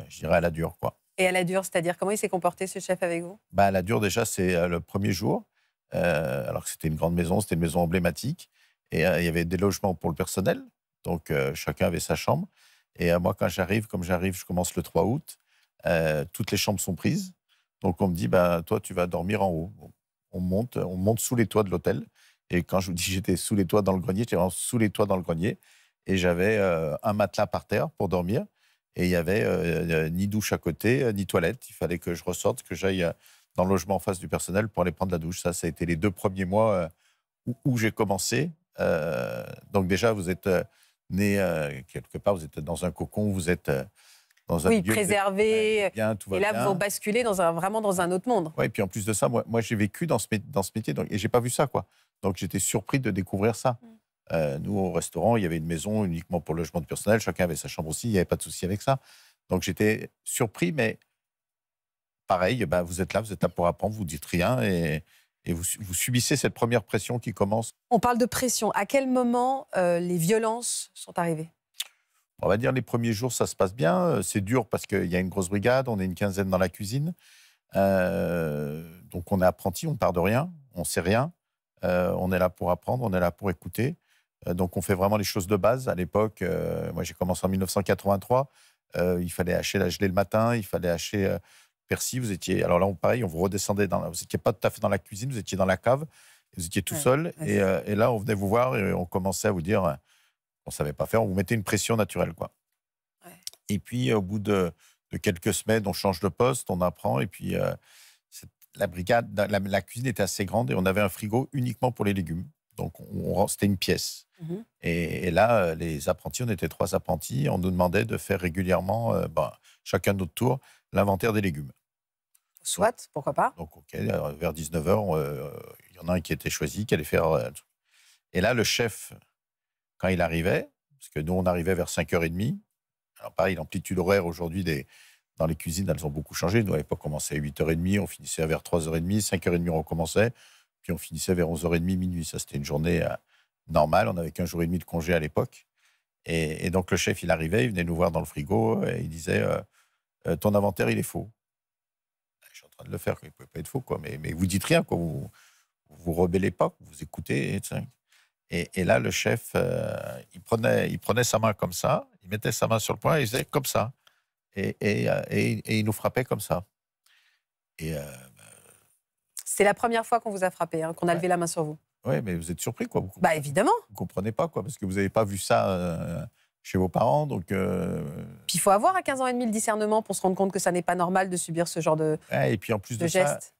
je dirais à la dure, quoi. Et à la dure, c'est-à-dire comment il s'est comporté, ce chef, avec vous bah, À la dure, déjà, c'est le premier jour. alors que c'était une grande maison, c'était une maison emblématique. Et il y avait des logements pour le personnel. Donc chacun avait sa chambre. Et moi, quand j'arrive, comme j'arrive, je commence le 3 août. toutes les chambres sont prises. Donc on me dit, bah, toi, tu vas dormir en haut. On monte, on monte sous les toits de l'hôtel. Et quand je vous dis j'étais sous les toits dans le grenier, j'étais vraiment sous les toits dans le grenier. Et j'avais euh, un matelas par terre pour dormir. Et il n'y avait euh, euh, ni douche à côté, ni toilette. Il fallait que je ressorte, que j'aille dans le logement en face du personnel pour aller prendre la douche. Ça, ça a été les deux premiers mois où, j'ai commencé. donc déjà, vous êtes né quelque part, vous êtes dans un cocon, vous êtes oui, préserver. et là, vous basculez dans un, vraiment dans un autre monde. Oui, et puis en plus de ça, moi, moi j'ai vécu dans ce, dans ce métier donc, et j'ai pas vu ça. quoi. Donc j'étais surpris de découvrir ça. Mm. Euh, nous, au restaurant, il y avait une maison uniquement pour le logement de personnel. Chacun avait sa chambre aussi. Il n'y avait pas de souci avec ça. Donc j'étais surpris, mais pareil, bah, vous êtes là, vous êtes là pour apprendre, vous dites rien et, et vous, subissez cette première pression qui commence. On parle de pression. À quel moment euh, les violences sont arrivées on va dire les premiers jours, ça se passe bien. Euh, c'est dur parce qu'il y a une grosse brigade, on est une quinzaine dans la cuisine. Euh, donc on est apprenti, on ne part de rien, on sait rien. Euh, on est là pour apprendre, on est là pour écouter. donc on fait vraiment les choses de base. À l'époque, moi j'ai commencé en 1983. il fallait hacher la gelée le matin, il fallait hacher le persil. Vous étiez alors là, on pareil, on vous redescendait vous n'étiez pas tout à fait dans la cuisine, vous étiez dans la cave, vous étiez tout seul. et, là, on venait vous voir et on commençait à vous dire on ne savait pas faire, on vous mettait une pression naturelle. quoi. Et puis, au bout de, quelques semaines, on change de poste, on apprend, et puis euh, la brigade, la, cuisine était assez grande, et on avait un frigo uniquement pour les légumes. Donc, c'était une pièce. Mm-hmm. et, là, euh, les apprentis, on était trois apprentis, on nous demandait de faire régulièrement, chacun euh, ben, de chacun notre tour, l'inventaire des légumes. Soit, pourquoi pas. Donc, OK, vers 19h, il y en a un qui était choisi, qui allait faire. Et là, le chef quand il arrivait, parce que nous, on arrivait vers 5h30. Alors, pareil, l'amplitude horaire aujourd'hui des, dans les cuisines, elles ont beaucoup changé. Nous, à l'époque, on commençait à 8h30, on finissait vers 3h30, 5h30, on recommençait, puis on finissait vers 11h30, minuit. Ça, c'était une journée euh, normale. On avait qu'un jour et demi de congé à l'époque. Et, donc, le chef, il arrivait, il venait nous voir dans le frigo euh, et il disait euh, Ton inventaire, il est faux. Je suis en train de le faire, il ne pouvait pas être faux, quoi. Mais, mais vous dites rien, quoi. Vous vous rebellez pas, vous écoutez. Et, et, là, le chef, euh, il, prenait, il prenait sa main comme ça, il mettait sa main sur le poing, il faisait comme ça. Euh, et, il nous frappait comme ça. Et. Euh, c'est la première fois qu'on vous a frappé, hein, qu'on a levé la main sur vous. Oui, mais vous êtes surpris, quoi. beaucoup. bah évidemment. Vous comprenez pas, quoi, parce que vous n'avez pas vu ça chez vos parents, donc. Puis il faut avoir à 15 ans et demi le discernement pour se rendre compte que ça n'est pas normal de subir ce genre de. et puis en plus de, gestes. Ça,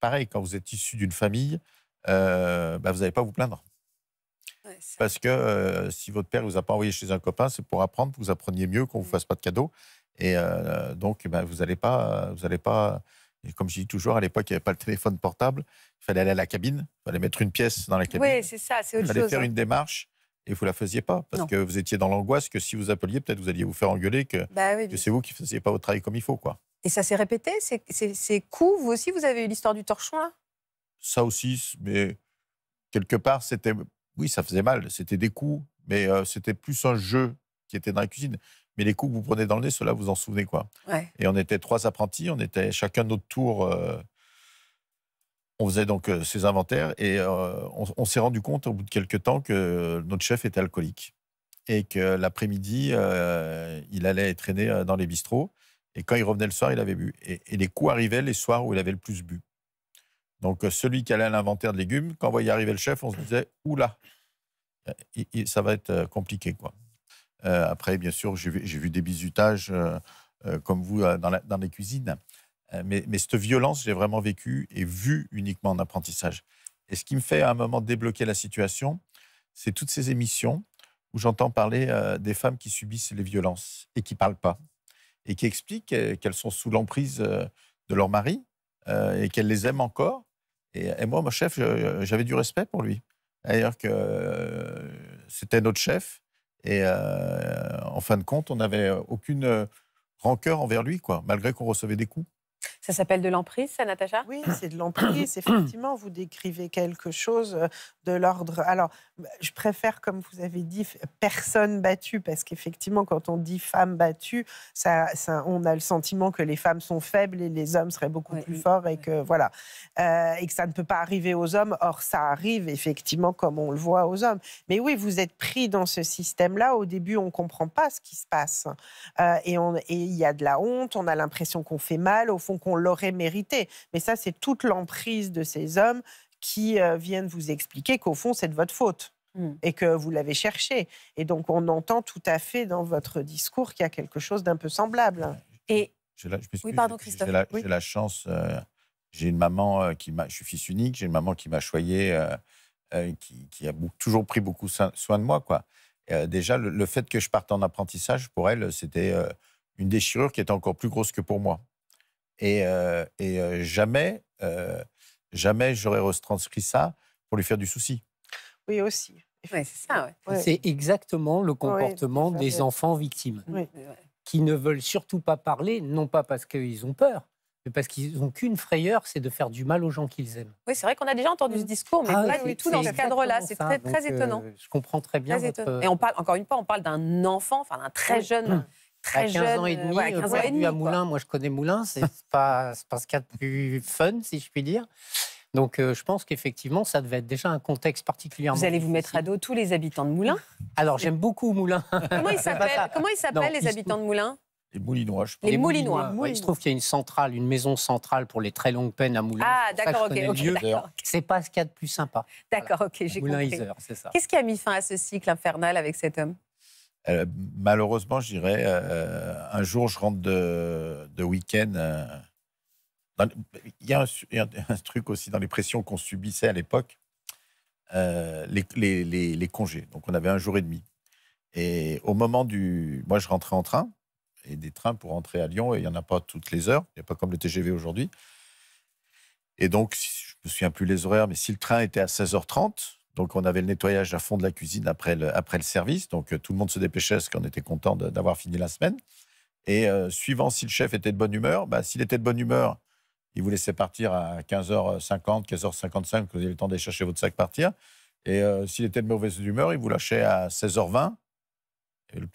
pareil, quand vous êtes issu d'une famille, bah, vous n'allez pas vous plaindre. Parce que si votre père vous a pas envoyé chez un copain, c'est pour apprendre, vous appreniez mieux qu'on vous mmh. fasse pas de cadeaux. Et donc, eh ben, vous n'allez pas, vous allez pas. comme je dis toujours, à l'époque, il n'y avait pas le téléphone portable. Il fallait aller à la cabine, il fallait mettre une pièce dans la cabine. Oui, c'est ça, c'est autre chose. Il fallait faire hein. une démarche et vous la faisiez pas parce que vous étiez dans l'angoisse que si vous appeliez, peut-être vous alliez vous faire engueuler que, bah c'est vous qui faisiez pas votre travail comme il faut, quoi. Et ça s'est répété, C'est cool, Vous aussi, vous avez eu l'histoire du torchon Ça aussi, mais quelque part, c'était oui, ça faisait mal. C'était des coups, mais c'était plus un jeu qui était dans la cuisine. Mais les coups que vous prenez dans le nez, cela vous en souvenez quoi. Et on était trois apprentis, on était chacun notre tour. on faisait donc ses ces inventaires et on, s'est rendu compte au bout de quelques temps que notre chef était alcoolique et que l'après-midi, il allait traîner dans les bistrots. Et quand il revenait le soir, il avait bu. et les coups arrivaient les soirs où il avait le plus bu. Donc, euh, celui qui allait à l'inventaire de légumes, quand on voyait arriver le chef, on se disait Oula, ça va être euh, compliqué. quoi. Euh, après, bien sûr, j'ai vu, des bizutages comme vous dans, les cuisines. Mais, cette violence, j'ai vraiment vécu et vu uniquement en apprentissage. Et ce qui me fait à un moment débloquer la situation, c'est toutes ces émissions où j'entends parler des femmes qui subissent les violences et qui ne parlent pas, et qui expliquent qu'elles sont sous l'emprise de leur mari et qu'elles les aiment encore, et, moi, mon chef, j'avais du respect pour lui. D'ailleurs, que euh, c'était notre chef. Et euh, en fin de compte, on n'avait aucune euh, rancœur envers lui, malgré qu'on recevait des coups. Ça s'appelle de l'emprise, ça, Natacha Oui, c'est de l'emprise. Effectivement, vous décrivez quelque chose euh, de l'ordre. Alors, bah, je préfère, comme vous avez dit, personne battue, parce qu'effectivement, quand on dit femme battue, ça, on a le sentiment que les femmes sont faibles et les hommes seraient beaucoup plus forts et que voilà, euh, et que ça ne peut pas arriver aux hommes. Or, ça arrive effectivement, comme on le voit aux hommes. Mais oui, vous êtes pris dans ce système-là. Au début, on comprend pas ce qui se passe, euh, et il y a de la honte. On a l'impression qu'on fait mal, au fond qu'on on l'aurait mérité. Mais ça, c'est toute l'emprise de ces hommes qui euh, viennent vous expliquer qu'au fond, c'est de votre faute hmm. et que vous l'avez cherché. Et donc, on entend tout à fait dans votre discours qu'il y a quelque chose d'un peu semblable. Et... je oui, pardon, Christophe. J'ai la, chance... Euh, j'ai une maman euh, qui m'a... Je suis fils unique, j'ai une maman qui m'a choyé... qui, a toujours pris beaucoup soin de moi. Quoi. déjà, le, fait que je parte en apprentissage, pour elle, c'était une déchirure qui était encore plus grosse que pour moi. Et, euh, euh, jamais, euh, jamais j'aurais retranscrit ça pour lui faire du souci. Oui, aussi. c'est ça. Ouais. C'est exactement le comportement des enfants victimes qui ne veulent surtout pas parler, non pas parce qu'ils ont peur, mais parce qu'ils n'ont qu'une frayeur, c'est de faire du mal aux gens qu'ils aiment. Oui, c'est vrai qu'on a déjà entendu ce mm. discours, mais pas ah du tout dans ce cadre-là. C'est très, étonnant. je comprends très bien. votre... Et on parle, encore une fois, on parle d'un enfant, enfin d'un très jeune. Mm à 15 ans et euh, demi, ouais, à euh, Moulins. Moi, je connais Moulins, c'est pas, pas ce qu'il y a de plus fun, si je puis dire. Donc, euh, je pense qu'effectivement, ça devait être déjà un contexte particulièrement. Vous allez vous mettre à dos tous les habitants de Moulins Alors, j'aime beaucoup Moulins. Comment ils s'appellent les habitants de Moulins les Moulinois, je pense. Les, Moulinois. il se trouve qu'il y a une centrale, une maison centrale pour les très longues peines à Moulins. Ah, d'accord, ok. okay c'est pas ce qu'il y a de plus sympa. D'accord, ok, j'ai compris. c'est ça. Qu'est-ce qui a mis fin à ce cycle infernal avec cet homme euh, malheureusement, je dirais, euh, euh, un jour, je rentre de, week-end. il y a, un, truc aussi dans les pressions qu'on subissait à l'époque, les, les, congés. Donc, on avait un jour et demi. Et au moment du. Moi, je rentrais en train, et des trains pour rentrer à Lyon, et il n'y en a pas toutes les heures. Il n'y a pas comme le TGV aujourd'hui. Et donc, je ne me souviens plus les horaires, mais si le train était à 16h30, donc, on avait le nettoyage à fond de la cuisine après le, après le service. Donc, euh, tout le monde se dépêchait parce qu'on était content d'avoir fini la semaine. Et euh, suivant si le chef était de bonne humeur, bah, s'il était de bonne humeur, il vous laissait partir à 15h50, 15h55, que vous avez le temps d'aller chercher votre sac partir. Et euh, s'il était de mauvaise humeur, il vous lâchait à 16h20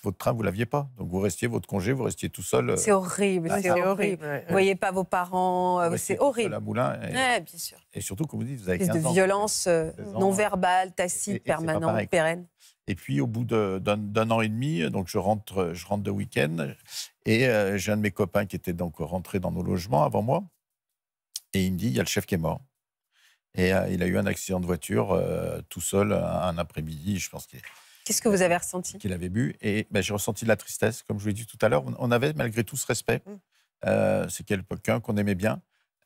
votre train, vous ne l'aviez pas. Donc vous restiez votre congé, vous restiez tout seul. Euh, c'est horrible, c'est horrible. Vous ne voyez pas vos parents, euh, c'est horrible. La moulin. Et, bien sûr. et surtout, comme vous dites, vous avez 15 de violence euh, non verbale, tacite, permanente, pérenne. Et puis au bout d'un an et demi, donc je rentre, je rentre de week-end et j'ai un de mes copains qui était donc rentré dans nos logements avant moi et il me dit il y a le chef qui est mort. Et il a eu un accident de voiture tout seul un, un après-midi, je pense qu'il est Qu'est-ce que vous avez ressenti Qu'il avait bu. Et ben, j'ai ressenti de la tristesse, comme je vous l'ai dit tout à l'heure. On avait malgré tout ce respect. Mm. Euh, c'est quelqu'un qu'on aimait bien.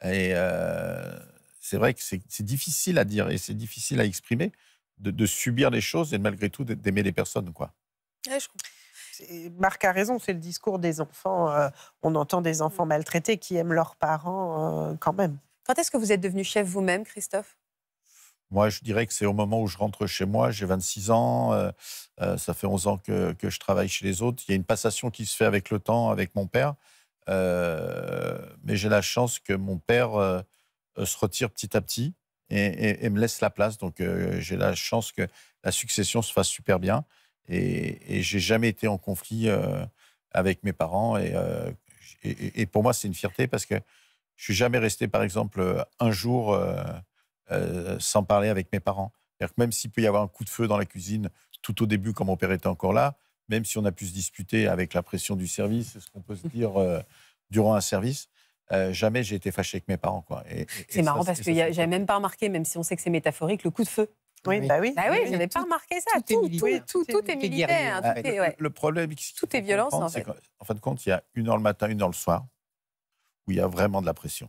Et euh, c'est vrai que c'est difficile à dire et c'est difficile à exprimer de, subir les choses et malgré tout d'aimer les personnes. Quoi. Marc a raison, c'est le discours des enfants. Euh, on entend des enfants mm. maltraités qui aiment leurs parents quand même. Quand est-ce que vous êtes devenu chef vous-même, Christophe moi, je dirais que c'est au moment où je rentre chez moi, j'ai 26 ans, euh, euh, ça fait 11 ans que, je travaille chez les autres. Il y a une passation qui se fait avec le temps, avec mon père. Euh, mais j'ai la chance que mon père se retire petit à petit et, me laisse la place. Donc, j'ai la chance que la succession se fasse super bien. Et, et j'ai jamais été en conflit avec mes parents. Et, et pour moi, c'est une fierté parce que je suis jamais resté, par exemple, un jour euh, sans parler avec mes parents. même s'il peut y avoir un coup de feu dans la cuisine, tout au début, quand mon père était encore là, même si on a pu se disputer avec la pression du service, ce qu'on peut se dire euh, durant un service, euh, jamais j'ai été fâché avec mes parents. Quoi. Et, c'est marrant parce que j'avais même pas remarqué, même si on sait que c'est métaphorique, le coup de feu. Oui, oui. bah, bah j'avais pas remarqué ça. Tout, est militaire. Hein, ah, le problème, tout est violence. En En fin de compte, il y a une heure le matin, une heure le soir, où il y a vraiment de la pression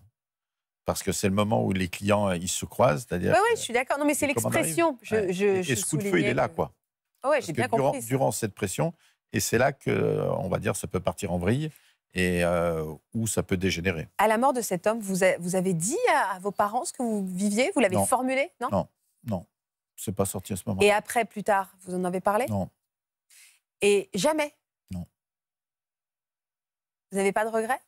parce que c'est le moment où les clients euh, ils se croisent, c'est-à-dire. Oui, je suis d'accord. Non, mais c'est l'expression. et, ce coup de feu, il est là, quoi. j'ai bien durant, compris. Durant cette pression, et c'est là que, euh, on va dire, ça peut partir en vrille et euh, où ça peut dégénérer. À la mort de cet homme, vous, vous avez dit à, vos parents ce que vous viviez Vous l'avez formulé Non, non, non. C'est pas sorti à ce moment-là. Et après, plus tard, vous en avez parlé Non. Et jamais Non. Vous n'avez pas de regrets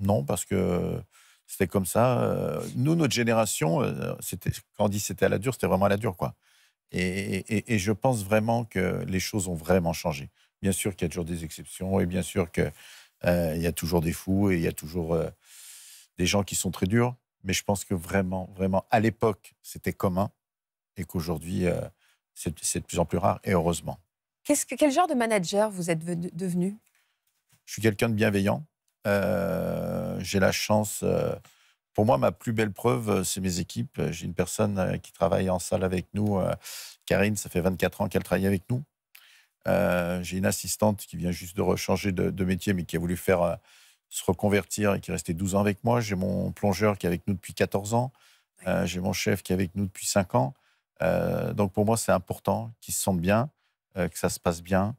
Non, parce que c'était comme ça. Euh, nous, notre génération, euh, quand on dit c'était à la dure, c'était vraiment à la dure, quoi. Et, je pense vraiment que les choses ont vraiment changé. Bien sûr qu'il y a toujours des exceptions, et bien sûr qu'il euh, y a toujours des fous, et il y a toujours des gens qui sont très durs. Mais je pense que vraiment, vraiment, à l'époque, c'était commun, et qu'aujourd'hui, c'est de plus en plus rare, et heureusement. que, quel genre de manager vous êtes devenu Je suis quelqu'un de bienveillant. Euh, j'ai la chance. Euh, pour moi, ma plus belle preuve, euh, c'est mes équipes. J'ai une personne euh, qui travaille en salle avec nous, Karine, ça fait 24 ans qu'elle travaille avec nous. j'ai une assistante qui vient juste de changer de, métier, mais qui a voulu faire se reconvertir et qui est restée 12 ans avec moi. J'ai mon plongeur qui est avec nous depuis 14 ans. j'ai mon chef qui est avec nous depuis 5 ans. donc pour moi, c'est important qu'ils se sentent bien, que ça se passe bien,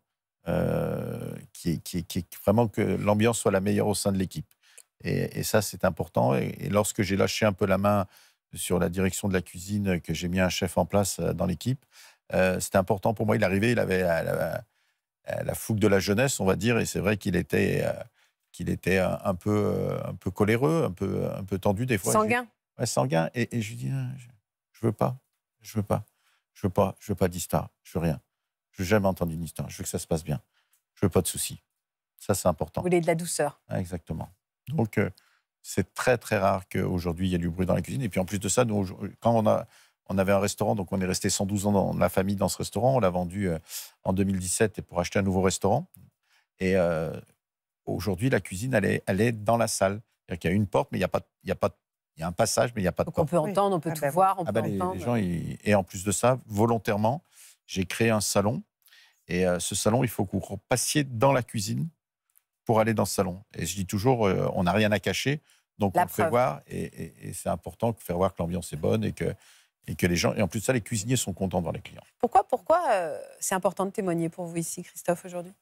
vraiment que l'ambiance soit la meilleure au sein de l'équipe. Et, ça, c'est important. Et, lorsque j'ai lâché un peu la main sur la direction de la cuisine, que j'ai mis un chef en place euh, dans l'équipe, euh, c'était important pour moi. Il arrivait, il avait la, fougue de la jeunesse, on va dire, et c'est vrai qu'il était, euh, qu'il était un, peu, un peu coléreux, un peu, un peu tendu des fois. Sanguin. Ouais, sanguin. Et, je lui dis, ah, je, veux pas, je veux pas, je veux pas, je veux pas d'histoire, je veux rien. Je veux jamais entendre une histoire. Je veux que ça se passe bien. Je veux pas de soucis. Ça, c'est important. Vous voulez de la douceur. exactement. Donc, euh, c'est très, très rare qu'aujourd'hui, il y ait du bruit dans la cuisine. Et puis, en plus de ça, quand on a, on avait un restaurant, donc on est resté 112 ans dans la famille dans ce restaurant. On l'a vendu euh, en 2017 pour acheter un nouveau restaurant. Et euh, aujourd'hui, la cuisine, elle est, elle est dans la salle. Il y a une porte, mais il n'y a pas, il a il y a un passage, mais il n'y a pas de donc On peut entendre, on peut tout ah, bah voir, on ah peut bah, entendre. Les, gens, et en plus de ça, volontairement, j'ai créé un salon. Et ce salon, il faut que vous passiez dans la cuisine pour aller dans ce salon. Et je dis toujours, euh, on n'a rien à cacher, donc on le fait voir. Et, c'est important de faire voir que l'ambiance est bonne et que, que les gens. Et en plus de ça, les cuisiniers sont contents devant les clients. Pourquoi, pourquoi euh, c'est important de témoigner pour vous ici, Christophe, aujourd'hui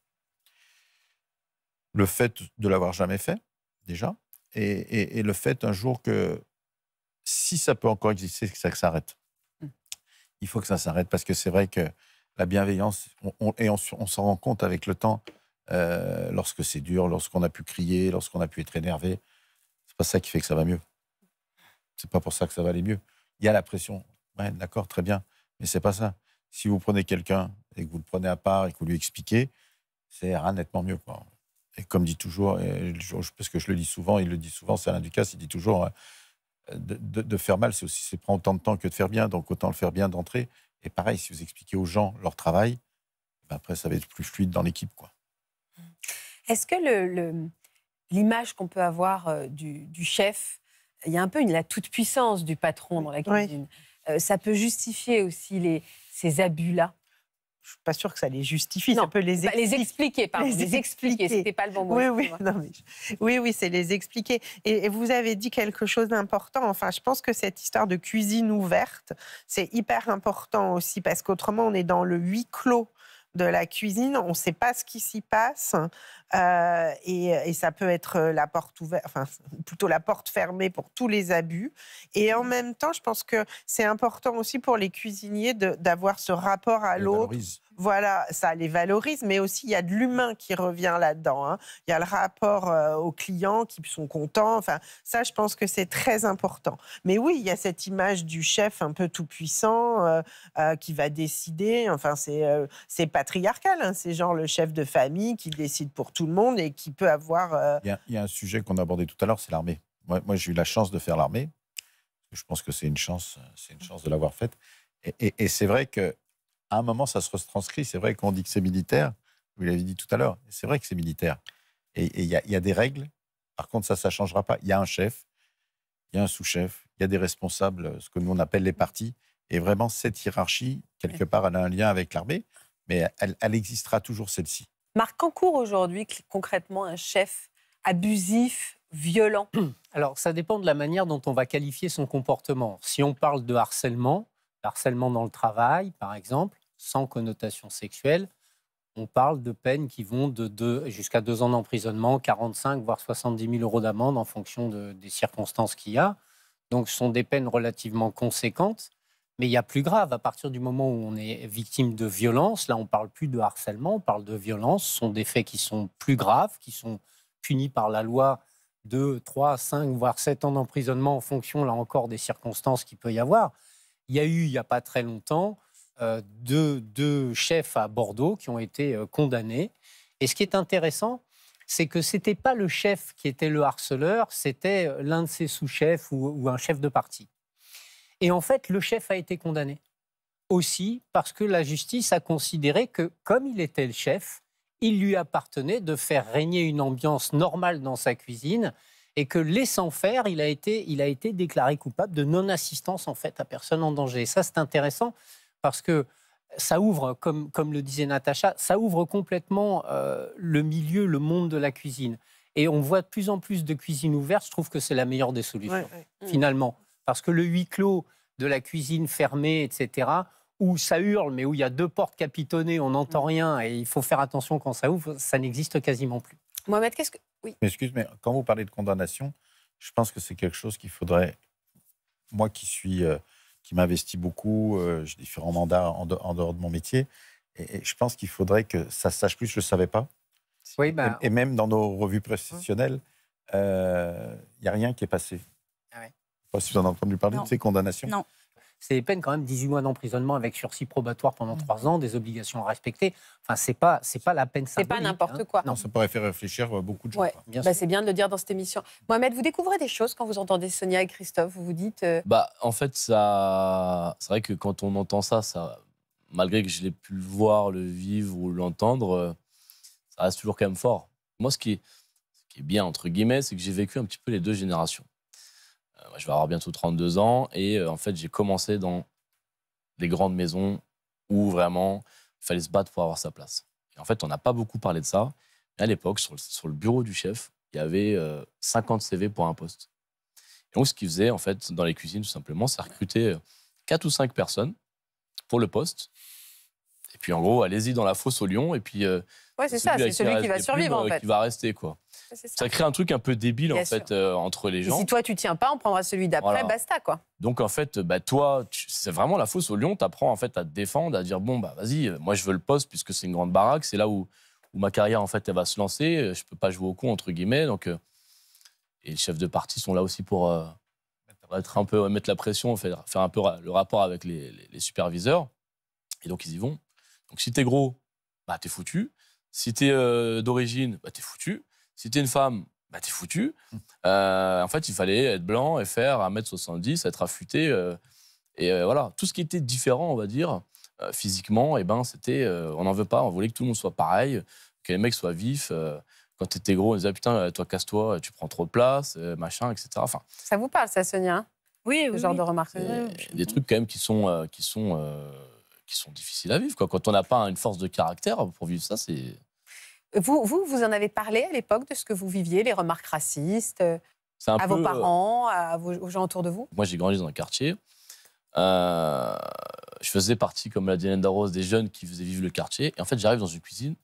Le fait de l'avoir jamais fait, déjà, et, le fait un jour que si ça peut encore exister, que ça s'arrête. Hmm. Il faut que ça s'arrête parce que c'est vrai que la bienveillance, et on, on s'en rend compte avec le temps, euh, lorsque c'est dur, lorsqu'on a pu crier, lorsqu'on a pu être énervé. C'est pas ça qui fait que ça va mieux. C'est pas pour ça que ça va aller mieux. Il y a la pression. Ouais, d'accord, très bien. Mais c'est pas ça. Si vous prenez quelqu'un et que vous le prenez à part et que vous lui expliquez, c'est nettement mieux. Et comme dit toujours, parce que je le dis souvent, il le dit souvent, c'est Alain Ducasse, il dit toujours euh, de, faire mal, c'est aussi c'est prendre autant de temps que de faire bien, donc autant le faire bien d'entrée. Et pareil, si vous expliquez aux gens leur travail, ben après ça va être plus fluide dans l'équipe. quoi. Est-ce que l'image qu'on peut avoir euh, du, chef, il y a un peu la toute-puissance du patron dans la cuisine, euh, ça peut justifier aussi ces abus-là je suis pas sûr que ça les justifie. ça peut les expliquer. Bah, les expliquer, Les, expliquer. C'était pas le bon mot. Oui, oui. c'est les expliquer. Et, et, vous avez dit quelque chose d'important. Enfin, je pense que cette histoire de cuisine ouverte, c'est hyper important aussi parce qu'autrement, on est dans le huis clos de la cuisine, on ne sait pas ce qui s'y passe euh, et, et, ça peut être euh, la porte ouverte, enfin plutôt la porte fermée pour tous les abus. Et en même temps, je pense que c'est important aussi pour les cuisiniers d'avoir ce rapport à l'eau. Voilà, ça les valorise, mais aussi il y a de l'humain qui revient là-dedans. Hein. Il y a le rapport euh, aux clients qui sont contents. Enfin, ça, je pense que c'est très important. Mais oui, il y a cette image du chef un peu tout-puissant euh, euh, qui va décider. Enfin, c'est patriarcal. Hein. C'est genre le chef de famille qui décide pour tout le monde et qui peut avoir. Il y, a, un sujet qu'on a abordé tout à l'heure, c'est l'armée. Moi, j'ai eu la chance de faire l'armée. Je pense que c'est une chance, c'est une chance de l'avoir faite. et c'est vrai que à un moment, ça se retranscrit. C'est vrai qu'on dit que c'est militaire, vous l'avez dit tout à l'heure, c'est vrai que c'est militaire. Et il y, a des règles. Par contre, ça, ça ne changera pas. Il y a un chef, il y a un sous-chef, il y a des responsables, ce que nous on appelle les partis. Et vraiment, cette hiérarchie, quelque part, elle a un lien avec l'armée, mais elle, existera toujours celle-ci. Marc, qu'en court aujourd'hui concrètement un chef abusif, violent Alors, ça dépend de la manière dont on va qualifier son comportement. Si on parle de harcèlement, harcèlement dans le travail, par exemple, sans connotation sexuelle, on parle de peines qui vont de jusqu'à deux ans d'emprisonnement, 45 voire 70 000 euros d'amende en fonction des circonstances qu'il y a. Donc ce sont des peines relativement conséquentes. Mais il y a plus grave, à partir du moment où on est victime de violence, là on ne parle plus de harcèlement, on parle de violence, ce sont des faits qui sont plus graves, qui sont punis par la loi de 3, 5, voire 7 ans d'emprisonnement en fonction, là encore, des circonstances qu'il peut y avoir. Il y a eu, il n'y a pas très longtemps, euh, deux, chefs à Bordeaux qui ont été euh, condamnés. Et ce qui est intéressant, c'est que ce n'était pas le chef qui était le harceleur, c'était euh, l'un de ses sous-chefs ou, un chef de parti. Et en fait, le chef a été condamné aussi parce que la justice a considéré que, comme il était le chef, il lui appartenait de faire régner une ambiance normale dans sa cuisine et que, laissant faire, il a été, déclaré coupable de non-assistance en fait à personne en danger. Et ça, c'est intéressant parce que ça ouvre, comme, comme le disait Natacha, ça ouvre complètement euh, le milieu, le monde de la cuisine. Et on voit de plus en plus de cuisines ouvertes, Je trouve que c'est la meilleure des solutions, mm. finalement. Parce que le huis clos de la cuisine fermée, etc., où ça hurle, mais où il y a deux portes capitonnées, on n'entend mm. rien et il faut faire attention quand ça ouvre, ça n'existe quasiment plus. Mohamed, qu'est-ce que. Oui. Excuse, mais quand vous parlez de condamnation, je pense que c'est quelque chose qu'il faudrait. Moi qui suis. Euh, qui m'investit beaucoup. Euh, j'ai différents mandats en, dehors de mon métier. Et, je pense qu'il faudrait que ça se sache plus. Je ne le savais pas. Oui, et, bah, même dans nos revues professionnelles, mmh. euh, il n'y a rien qui est passé. Ah ouais. sais pas si vous en avez entendu parler de ces condamnations. Non c'est des peines quand même 18 mois d'emprisonnement avec sursis probatoire pendant 3 mmh. ans, des obligations à respecter. Enfin, c'est pas c'est pas la peine C'est pas n'importe hein. quoi. Non, ça pourrait faire réfléchir beaucoup de gens. Ouais. Bah, c'est bien de le dire dans cette émission. Mohamed, vous découvrez des choses quand vous entendez Sonia et Christophe, vous vous dites euh Bah en fait ça c'est vrai que quand on entend ça ça malgré que je l'ai pu le voir, le vivre ou l'entendre, euh, ça reste toujours quand même fort. Moi ce qui ce qui est bien entre guillemets, c'est que j'ai vécu un petit peu les deux générations. Bah, je vais avoir bientôt 32 ans et euh, en fait, j'ai commencé dans des grandes maisons où vraiment il fallait se battre pour avoir sa place. Et en fait, on n'a pas beaucoup parlé de ça. à l'époque, sur, le bureau du chef, il y avait 50 euh, CV pour un poste. donc, ce qu'ils faisaient, en fait, dans les cuisines, tout simplement, c'est recruter euh, 4 ou 5 personnes pour le poste. Et puis, en gros, allez-y dans la fosse au lion. Et puis, c'est ça, c'est celui qui, va survivre, plumes, en fait. Qui va rester, quoi. Ça. crée un truc un peu débile en fait euh, entre les gens. si toi tu tiens pas, on prendra celui d'après, basta quoi. Donc en fait, bah, toi, c'est vraiment la fausse au lion. T'apprends en fait à te défendre, à dire bon bah vas-y, euh, moi je veux le poste puisque c'est une grande baraque, c'est là où, ma carrière en fait elle va se lancer. Euh, je peux pas jouer au con entre guillemets. Donc et les chefs de parti sont là aussi pour être un peu mettre la pression, faire, un peu le rapport avec les, superviseurs. Et donc ils y vont. Donc si t'es gros, bah t'es foutu. Si t'es d'origine, bah t'es foutu. Si une femme, bah t'es foutu. Euh, en fait, il fallait être blanc et faire 1m70, être affûté. Euh, et euh, voilà, tout ce qui était différent, on va dire, physiquement, eh ben c'était, on n'en veut pas, on voulait que tout le monde soit pareil, que les mecs soient vifs. quand t'étais gros, on disait ah, putain, toi casse-toi, tu prends trop de place, machin, etc. Enfin, ça vous parle, ça, Sonia Oui, ce genre de remarques. Des trucs quand même qui sont, qui sont, qui sont difficiles à vivre. Quoi. Quand on n'a pas une force de caractère pour vivre ça, c'est vous, vous, vous en avez parlé à l'époque de ce que vous viviez, les remarques racistes euh, à vos euh, parents, à aux gens autour de vous Moi, j'ai grandi dans un quartier. Euh, je faisais partie, comme l'a dit Linda des jeunes qui faisaient vivre le quartier. Et en fait, j'arrive dans une cuisine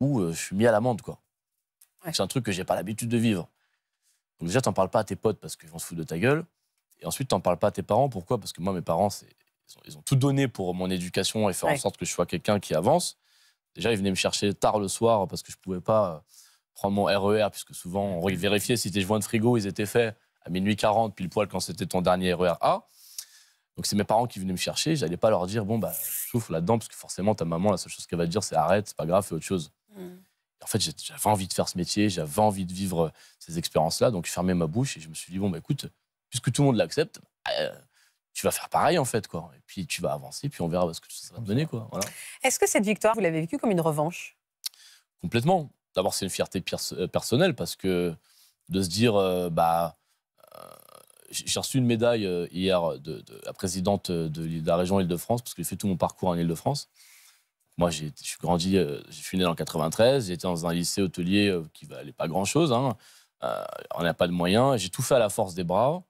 où je suis mis à l'amende, quoi. C'est un truc que j'ai pas l'habitude de vivre. Donc déjà, n'en parles pas à tes potes parce qu'ils vont se foutre de ta gueule. Et ensuite, tu n'en parles pas à tes parents. Pourquoi Parce que moi, mes parents, ils ont, tout donné pour mon éducation et faire en sorte que je sois quelqu'un qui avance. Déjà, ils venaient me chercher tard le soir parce que je ne pouvais pas euh, prendre mon RER, e puisque souvent, on vérifiait si tes joints de frigo, ils étaient faits à minuit 40, pile poil quand c'était ton dernier RER e A. Donc, c'est mes parents qui venaient me chercher. J'allais pas leur dire, bon, bah, souffle là-dedans, parce que forcément, ta maman, la seule chose qu'elle va dire, c'est arrête, c'est pas grave, fais autre chose. Mm. En fait, j'avais envie de faire ce métier, j'avais envie de vivre euh, ces expériences-là. Donc, je fermais ma bouche et je me suis dit, bon, bah, écoute, puisque tout le monde l'accepte, bah, euh, tu vas faire pareil en fait quoi. Et puis tu vas avancer, puis on verra ce que ça va te donner quoi. Voilà. Est-ce que cette victoire vous l'avez vécue comme une revanche Complètement. D'abord c'est une fierté euh, personnelle parce que de se dire euh, bah euh, j'ai reçu une médaille hier de, la présidente de, de, la région Île-de-France parce que j'ai fait tout mon parcours en Île-de-France. Moi j'ai grandi, je suis né en 93, j'étais dans un lycée hôtelier qui valait pas grand chose. Hein. on n'a pas de moyens, j'ai tout fait à la force des bras.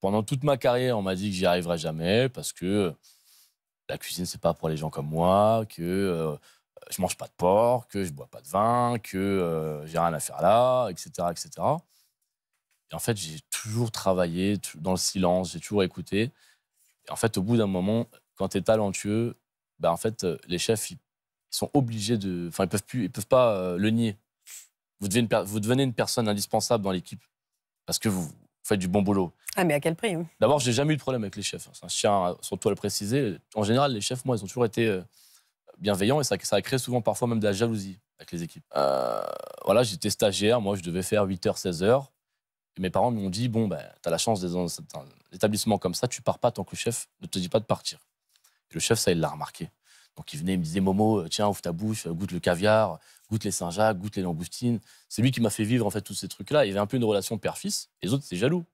Pendant toute ma carrière, on m'a dit que j'y arriverais jamais parce que la cuisine, c'est pas pour les gens comme moi, que je euh, je mange pas de porc, que je bois pas de vin, que euh, j'ai rien à faire là, etc., etc. Et en fait, j'ai toujours travaillé dans le silence, j'ai toujours écouté. Et en fait, au bout d'un moment, quand tu es talentueux, ben en fait, euh, les chefs, ils sont obligés de. Enfin, ils peuvent plus, ils peuvent pas le nier. Vous vous devenez une personne indispensable dans l'équipe parce que vous, faites du bon boulot. Ah, mais à quel prix hein D'abord, j'ai jamais eu de problème avec les chefs. Hein. C'est un chien, euh, surtout à le préciser. En général, les chefs, moi, ils ont toujours été euh, bienveillants et ça, a créé souvent parfois même de la jalousie avec les équipes. Euh, voilà, j'étais stagiaire, moi, je devais faire 8h, 16h. mes parents m'ont dit Bon, ben, t'as la chance d'être dans un établissement comme ça, tu pars pas tant que le chef ne te dit pas de partir. Et le chef, ça, il l'a remarqué. Donc, il venait, il me disait Momo, tiens, ouvre ta bouche, goûte le caviar goûte les Saint-Jacques, goûte les langoustines. C'est lui qui m'a fait vivre en fait tous ces trucs-là. Il y avait un peu une relation père-fils. Les autres, c'est jaloux.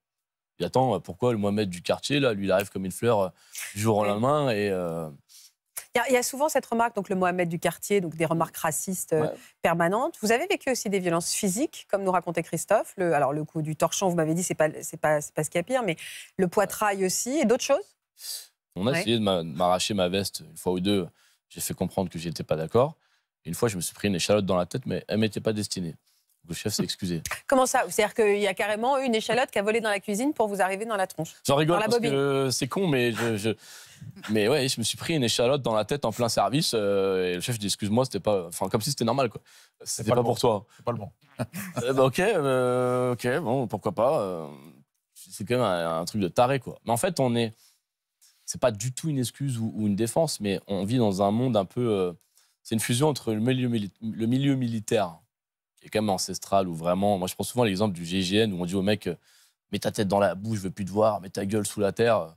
Il attend euh, pourquoi le Mohamed du quartier, là, lui, il arrive comme une fleur euh, du jour au lendemain. Et, euh, il, y a, souvent cette remarque, donc le Mohamed du quartier, donc des remarques racistes permanentes. Vous avez vécu aussi des violences physiques, comme nous racontait Christophe. alors, le coup du torchon, vous m'avez dit, c'est pas, c'est pas, c'est pas ce qui est pire, mais le poitrail aussi, et d'autres choses On a essayé de m'arracher ma veste une fois ou deux. J'ai fait comprendre que j'étais pas d'accord. Une fois, je me suis pris une échalote dans la tête, mais elle m'était pas destinée. Le chef s'est excusé. Comment ça C'est-à-dire qu'il y a carrément une échalote qui a volé dans la cuisine pour vous arriver dans la tronche J'en rigole parce que c'est con, mais je, je, Mais ouais, je me suis pris une échalote dans la tête en plein service euh, et le chef dit excuse-moi, c'était pas... Enfin, comme si c'était normal, quoi. C'était pas, pour toi. C'est pas le bon. Euh, bah, ok, euh, ok, bon, pourquoi pas. c'est quand même un, truc de taré, quoi. Mais en fait, on est... C'est pas du tout une excuse ou, une défense, mais on vit dans un monde un peu c'est une fusion entre le milieu, militaire, qui est quand même ancestral, ou vraiment. Moi, je prends souvent l'exemple du GIGN où on dit au mec Mets ta tête dans la bouche, je veux plus te voir, mets ta gueule sous la terre.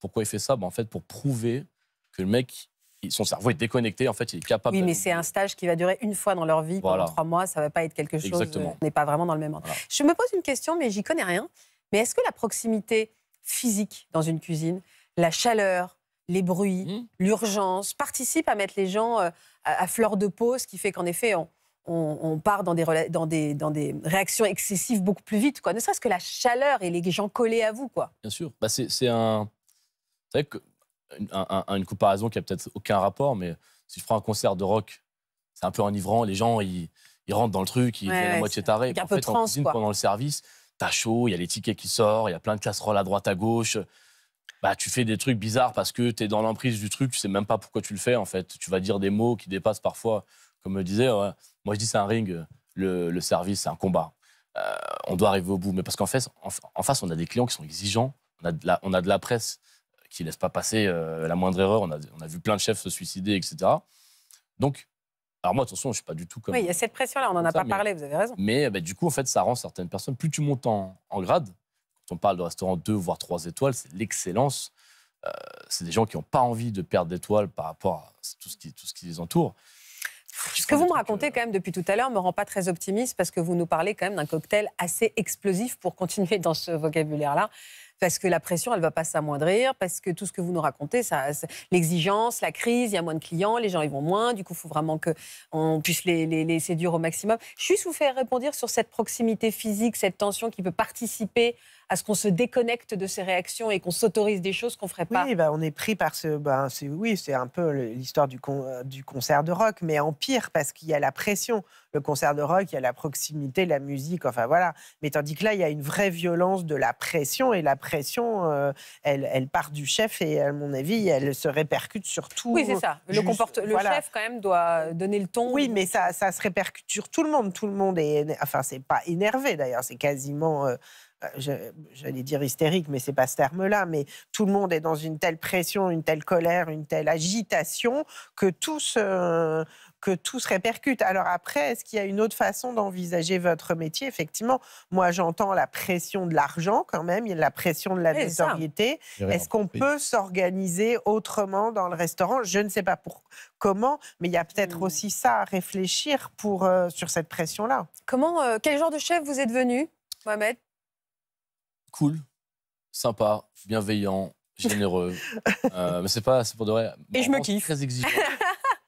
Pourquoi il fait ça ben, En fait, pour prouver que le mec, son cerveau est déconnecté, en fait, il est capable. Oui, mais c'est un stage qui va durer une fois dans leur vie pendant trois mois, ça va pas être quelque chose. Exactement. On euh, n'est pas vraiment dans le même endroit. Je me pose une question, mais j'y connais rien. Mais est-ce que la proximité physique dans une cuisine, la chaleur, les bruits, mmh. l'urgence, participent à mettre les gens euh, à, fleur de peau, ce qui fait qu'en effet, on, part dans des, réactions excessives beaucoup plus vite, quoi. ne serait-ce que la chaleur et les gens collés à vous. Quoi. Bien sûr, bah, c'est un... vrai une comparaison qui a peut-être aucun rapport, mais si je prends un concert de rock, c'est un peu enivrant. Les gens, ils, rentrent dans le truc, ils sont à moitié tarés. Un bah, en peu fait, en cuisine, pendant le service, t'as chaud, il y a les tickets qui sortent, il y a plein de casseroles à droite, à gauche bah, tu fais des trucs bizarres parce que tu es dans l'emprise du truc, tu sais même pas pourquoi tu le fais en fait. Tu vas dire des mots qui dépassent parfois, comme me disait, moi je dis c'est un ring, le, service, c'est un combat. Euh, on doit arriver au bout. Mais parce qu'en fait, en, face, on a des clients qui sont exigeants, on a de la, presse qui laisse pas passer euh, la moindre erreur, on a, vu plein de chefs se suicider, etc. Donc, alors moi, attention, je suis pas du tout comme. Oui, il y a cette pression-là, on n'en a pas parlé, vous avez raison. Mais bah, du coup, en fait, ça rend certaines personnes, plus tu montes en grade, quand on parle de restaurant 2 voire 3 étoiles, c'est l'excellence. Euh, c'est des gens qui n'ont pas envie de perdre d'étoiles par rapport à tout ce qui, les entoure. Ce que vous me racontez quand même depuis tout à l'heure ne me rend pas très optimiste parce que vous nous parlez quand même d'un cocktail assez explosif pour continuer dans ce vocabulaire-là. Parce que la pression, elle va pas s'amoindrir, parce que tout ce que vous nous racontez, l'exigence, la crise, il y a moins de clients, les gens y vont moins, du coup, il faut vraiment qu'on puisse les, séduire au maximum. Je suis souffert faire répondre sur cette proximité physique, cette tension qui peut participer à ce qu'on se déconnecte de ces réactions et qu'on s'autorise des choses qu'on ne ferait pas. Oui, ben on est pris par ce. Bah, c'est oui, c'est un peu l'histoire du, euh, du concert de rock, mais en pire, parce qu'il y a la pression. Le concert de rock, il y a la proximité, la musique, enfin voilà. Mais tandis que là, il y a une vraie violence de la pression, et la pression, euh, elle, elle, part du chef, et à mon avis, elle se répercute sur tout. Oui, c'est ça. le, comporte chef, quand même, doit donner le ton. Oui, mais ça, ça se répercute sur tout le monde. Tout le monde est. Enfin, c'est pas énervé, d'ailleurs, c'est quasiment. Euh, bah, j'allais dire hystérique, mais c'est pas ce terme-là, mais tout le monde est dans une telle pression, une telle colère, une telle agitation que tout se, que tout se répercute. Alors après, est-ce qu'il y a une autre façon d'envisager votre métier Effectivement, moi j'entends la pression de l'argent quand même, il y a la pression de la oui, Est-ce qu'on peut s'organiser autrement dans le restaurant Je ne sais pas pour comment, mais il y a peut-être hmm. aussi ça à réfléchir pour, euh, sur cette pression-là. Comment, euh, quel genre de chef vous êtes venu Mohamed cool, sympa, bienveillant, généreux. euh, mais c'est pas, c'est pour de vrai. Et je me kiffe. Très exigeant.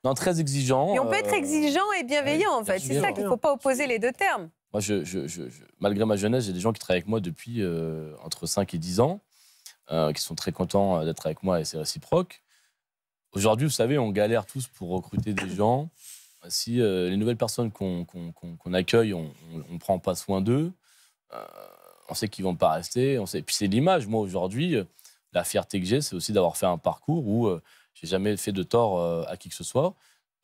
non, très exigeant. Et on peut être euh, exigeant et bienveillant, en fait. C'est ça qu'il ne faut pas opposer les deux termes. Moi, je, malgré ma jeunesse, j'ai des gens qui travaillent avec moi depuis euh, entre 5 et 10 ans, euh, qui sont très contents d'être avec moi et c'est réciproque. Aujourd'hui, vous savez, on galère tous pour recruter des gens. Si les nouvelles personnes qu'on accueille, on ne prend pas soin d'eux, on sait qu'ils vont pas rester. On sait. Et puis c'est l'image. Moi aujourd'hui, euh, la fierté que j'ai, c'est aussi d'avoir fait un parcours où euh, j'ai jamais fait de tort euh, à qui que ce soit.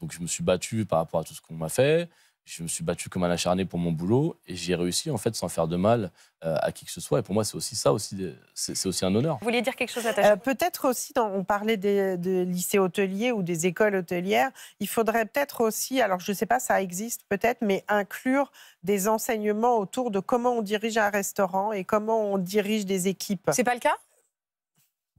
Donc je me suis battu par rapport à tout ce qu'on m'a fait je me suis battu comme un acharné pour mon boulot et j'ai réussi en fait sans faire de mal euh, à qui que ce soit. Et pour moi, c'est aussi ça, aussi, c'est aussi un honneur. Vous vouliez dire quelque chose, ta euh, Peut-être aussi, dans, on parlait des, des, lycées hôteliers ou des écoles hôtelières, il faudrait peut-être aussi, alors je ne sais pas, ça existe peut-être, mais inclure des enseignements autour de comment on dirige un restaurant et comment on dirige des équipes. C'est pas le cas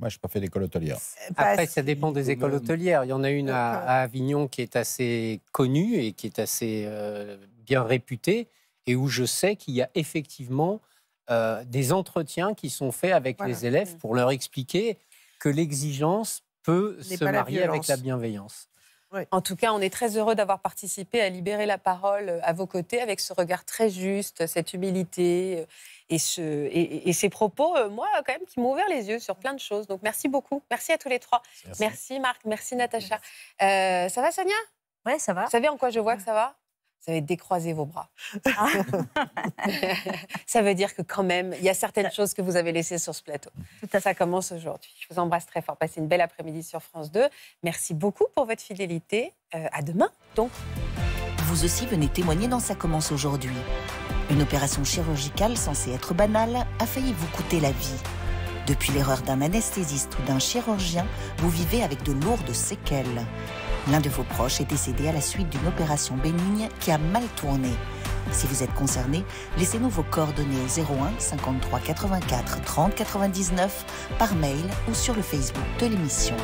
moi, je n'ai pas fait d'école hôtelière. Après, ça dépend des écoles hôtelières. Il y en a une à, Avignon qui est assez connue et qui est assez euh, bien réputée, et où je sais qu'il y a effectivement euh, des entretiens qui sont faits avec les élèves pour leur expliquer que l'exigence peut se marier avec la bienveillance. En tout cas, on est très heureux d'avoir participé à libérer la parole euh, à vos côtés avec ce regard très juste, cette humilité euh, et, ces propos, euh, moi, quand même, qui m'ont ouvert les yeux sur plein de choses. Donc, merci beaucoup. Merci à tous les trois. Merci, Marc. Merci, Natacha. ça va, Sonia Oui, ça va. Vous savez en quoi je vois que ça va vous avez décroisé vos bras. Ah. ça veut dire que quand même, il y a certaines choses que vous avez laissées sur ce plateau. Tout Ça commence aujourd'hui. Je vous embrasse très fort. Passez une belle après-midi sur France 2. Merci beaucoup pour votre fidélité. Euh, à demain, donc. Vous aussi venez témoigner dans Ça commence aujourd'hui. Une opération chirurgicale censée être banale a failli vous coûter la vie. Depuis l'erreur d'un anesthésiste ou d'un chirurgien, vous vivez avec de lourdes séquelles. L'un de vos proches est décédé à la suite d'une opération bénigne qui a mal tourné. Si vous êtes concerné, laissez-nous vos coordonnées 01 53 84 30 99 par mail ou sur le Facebook de l'émission.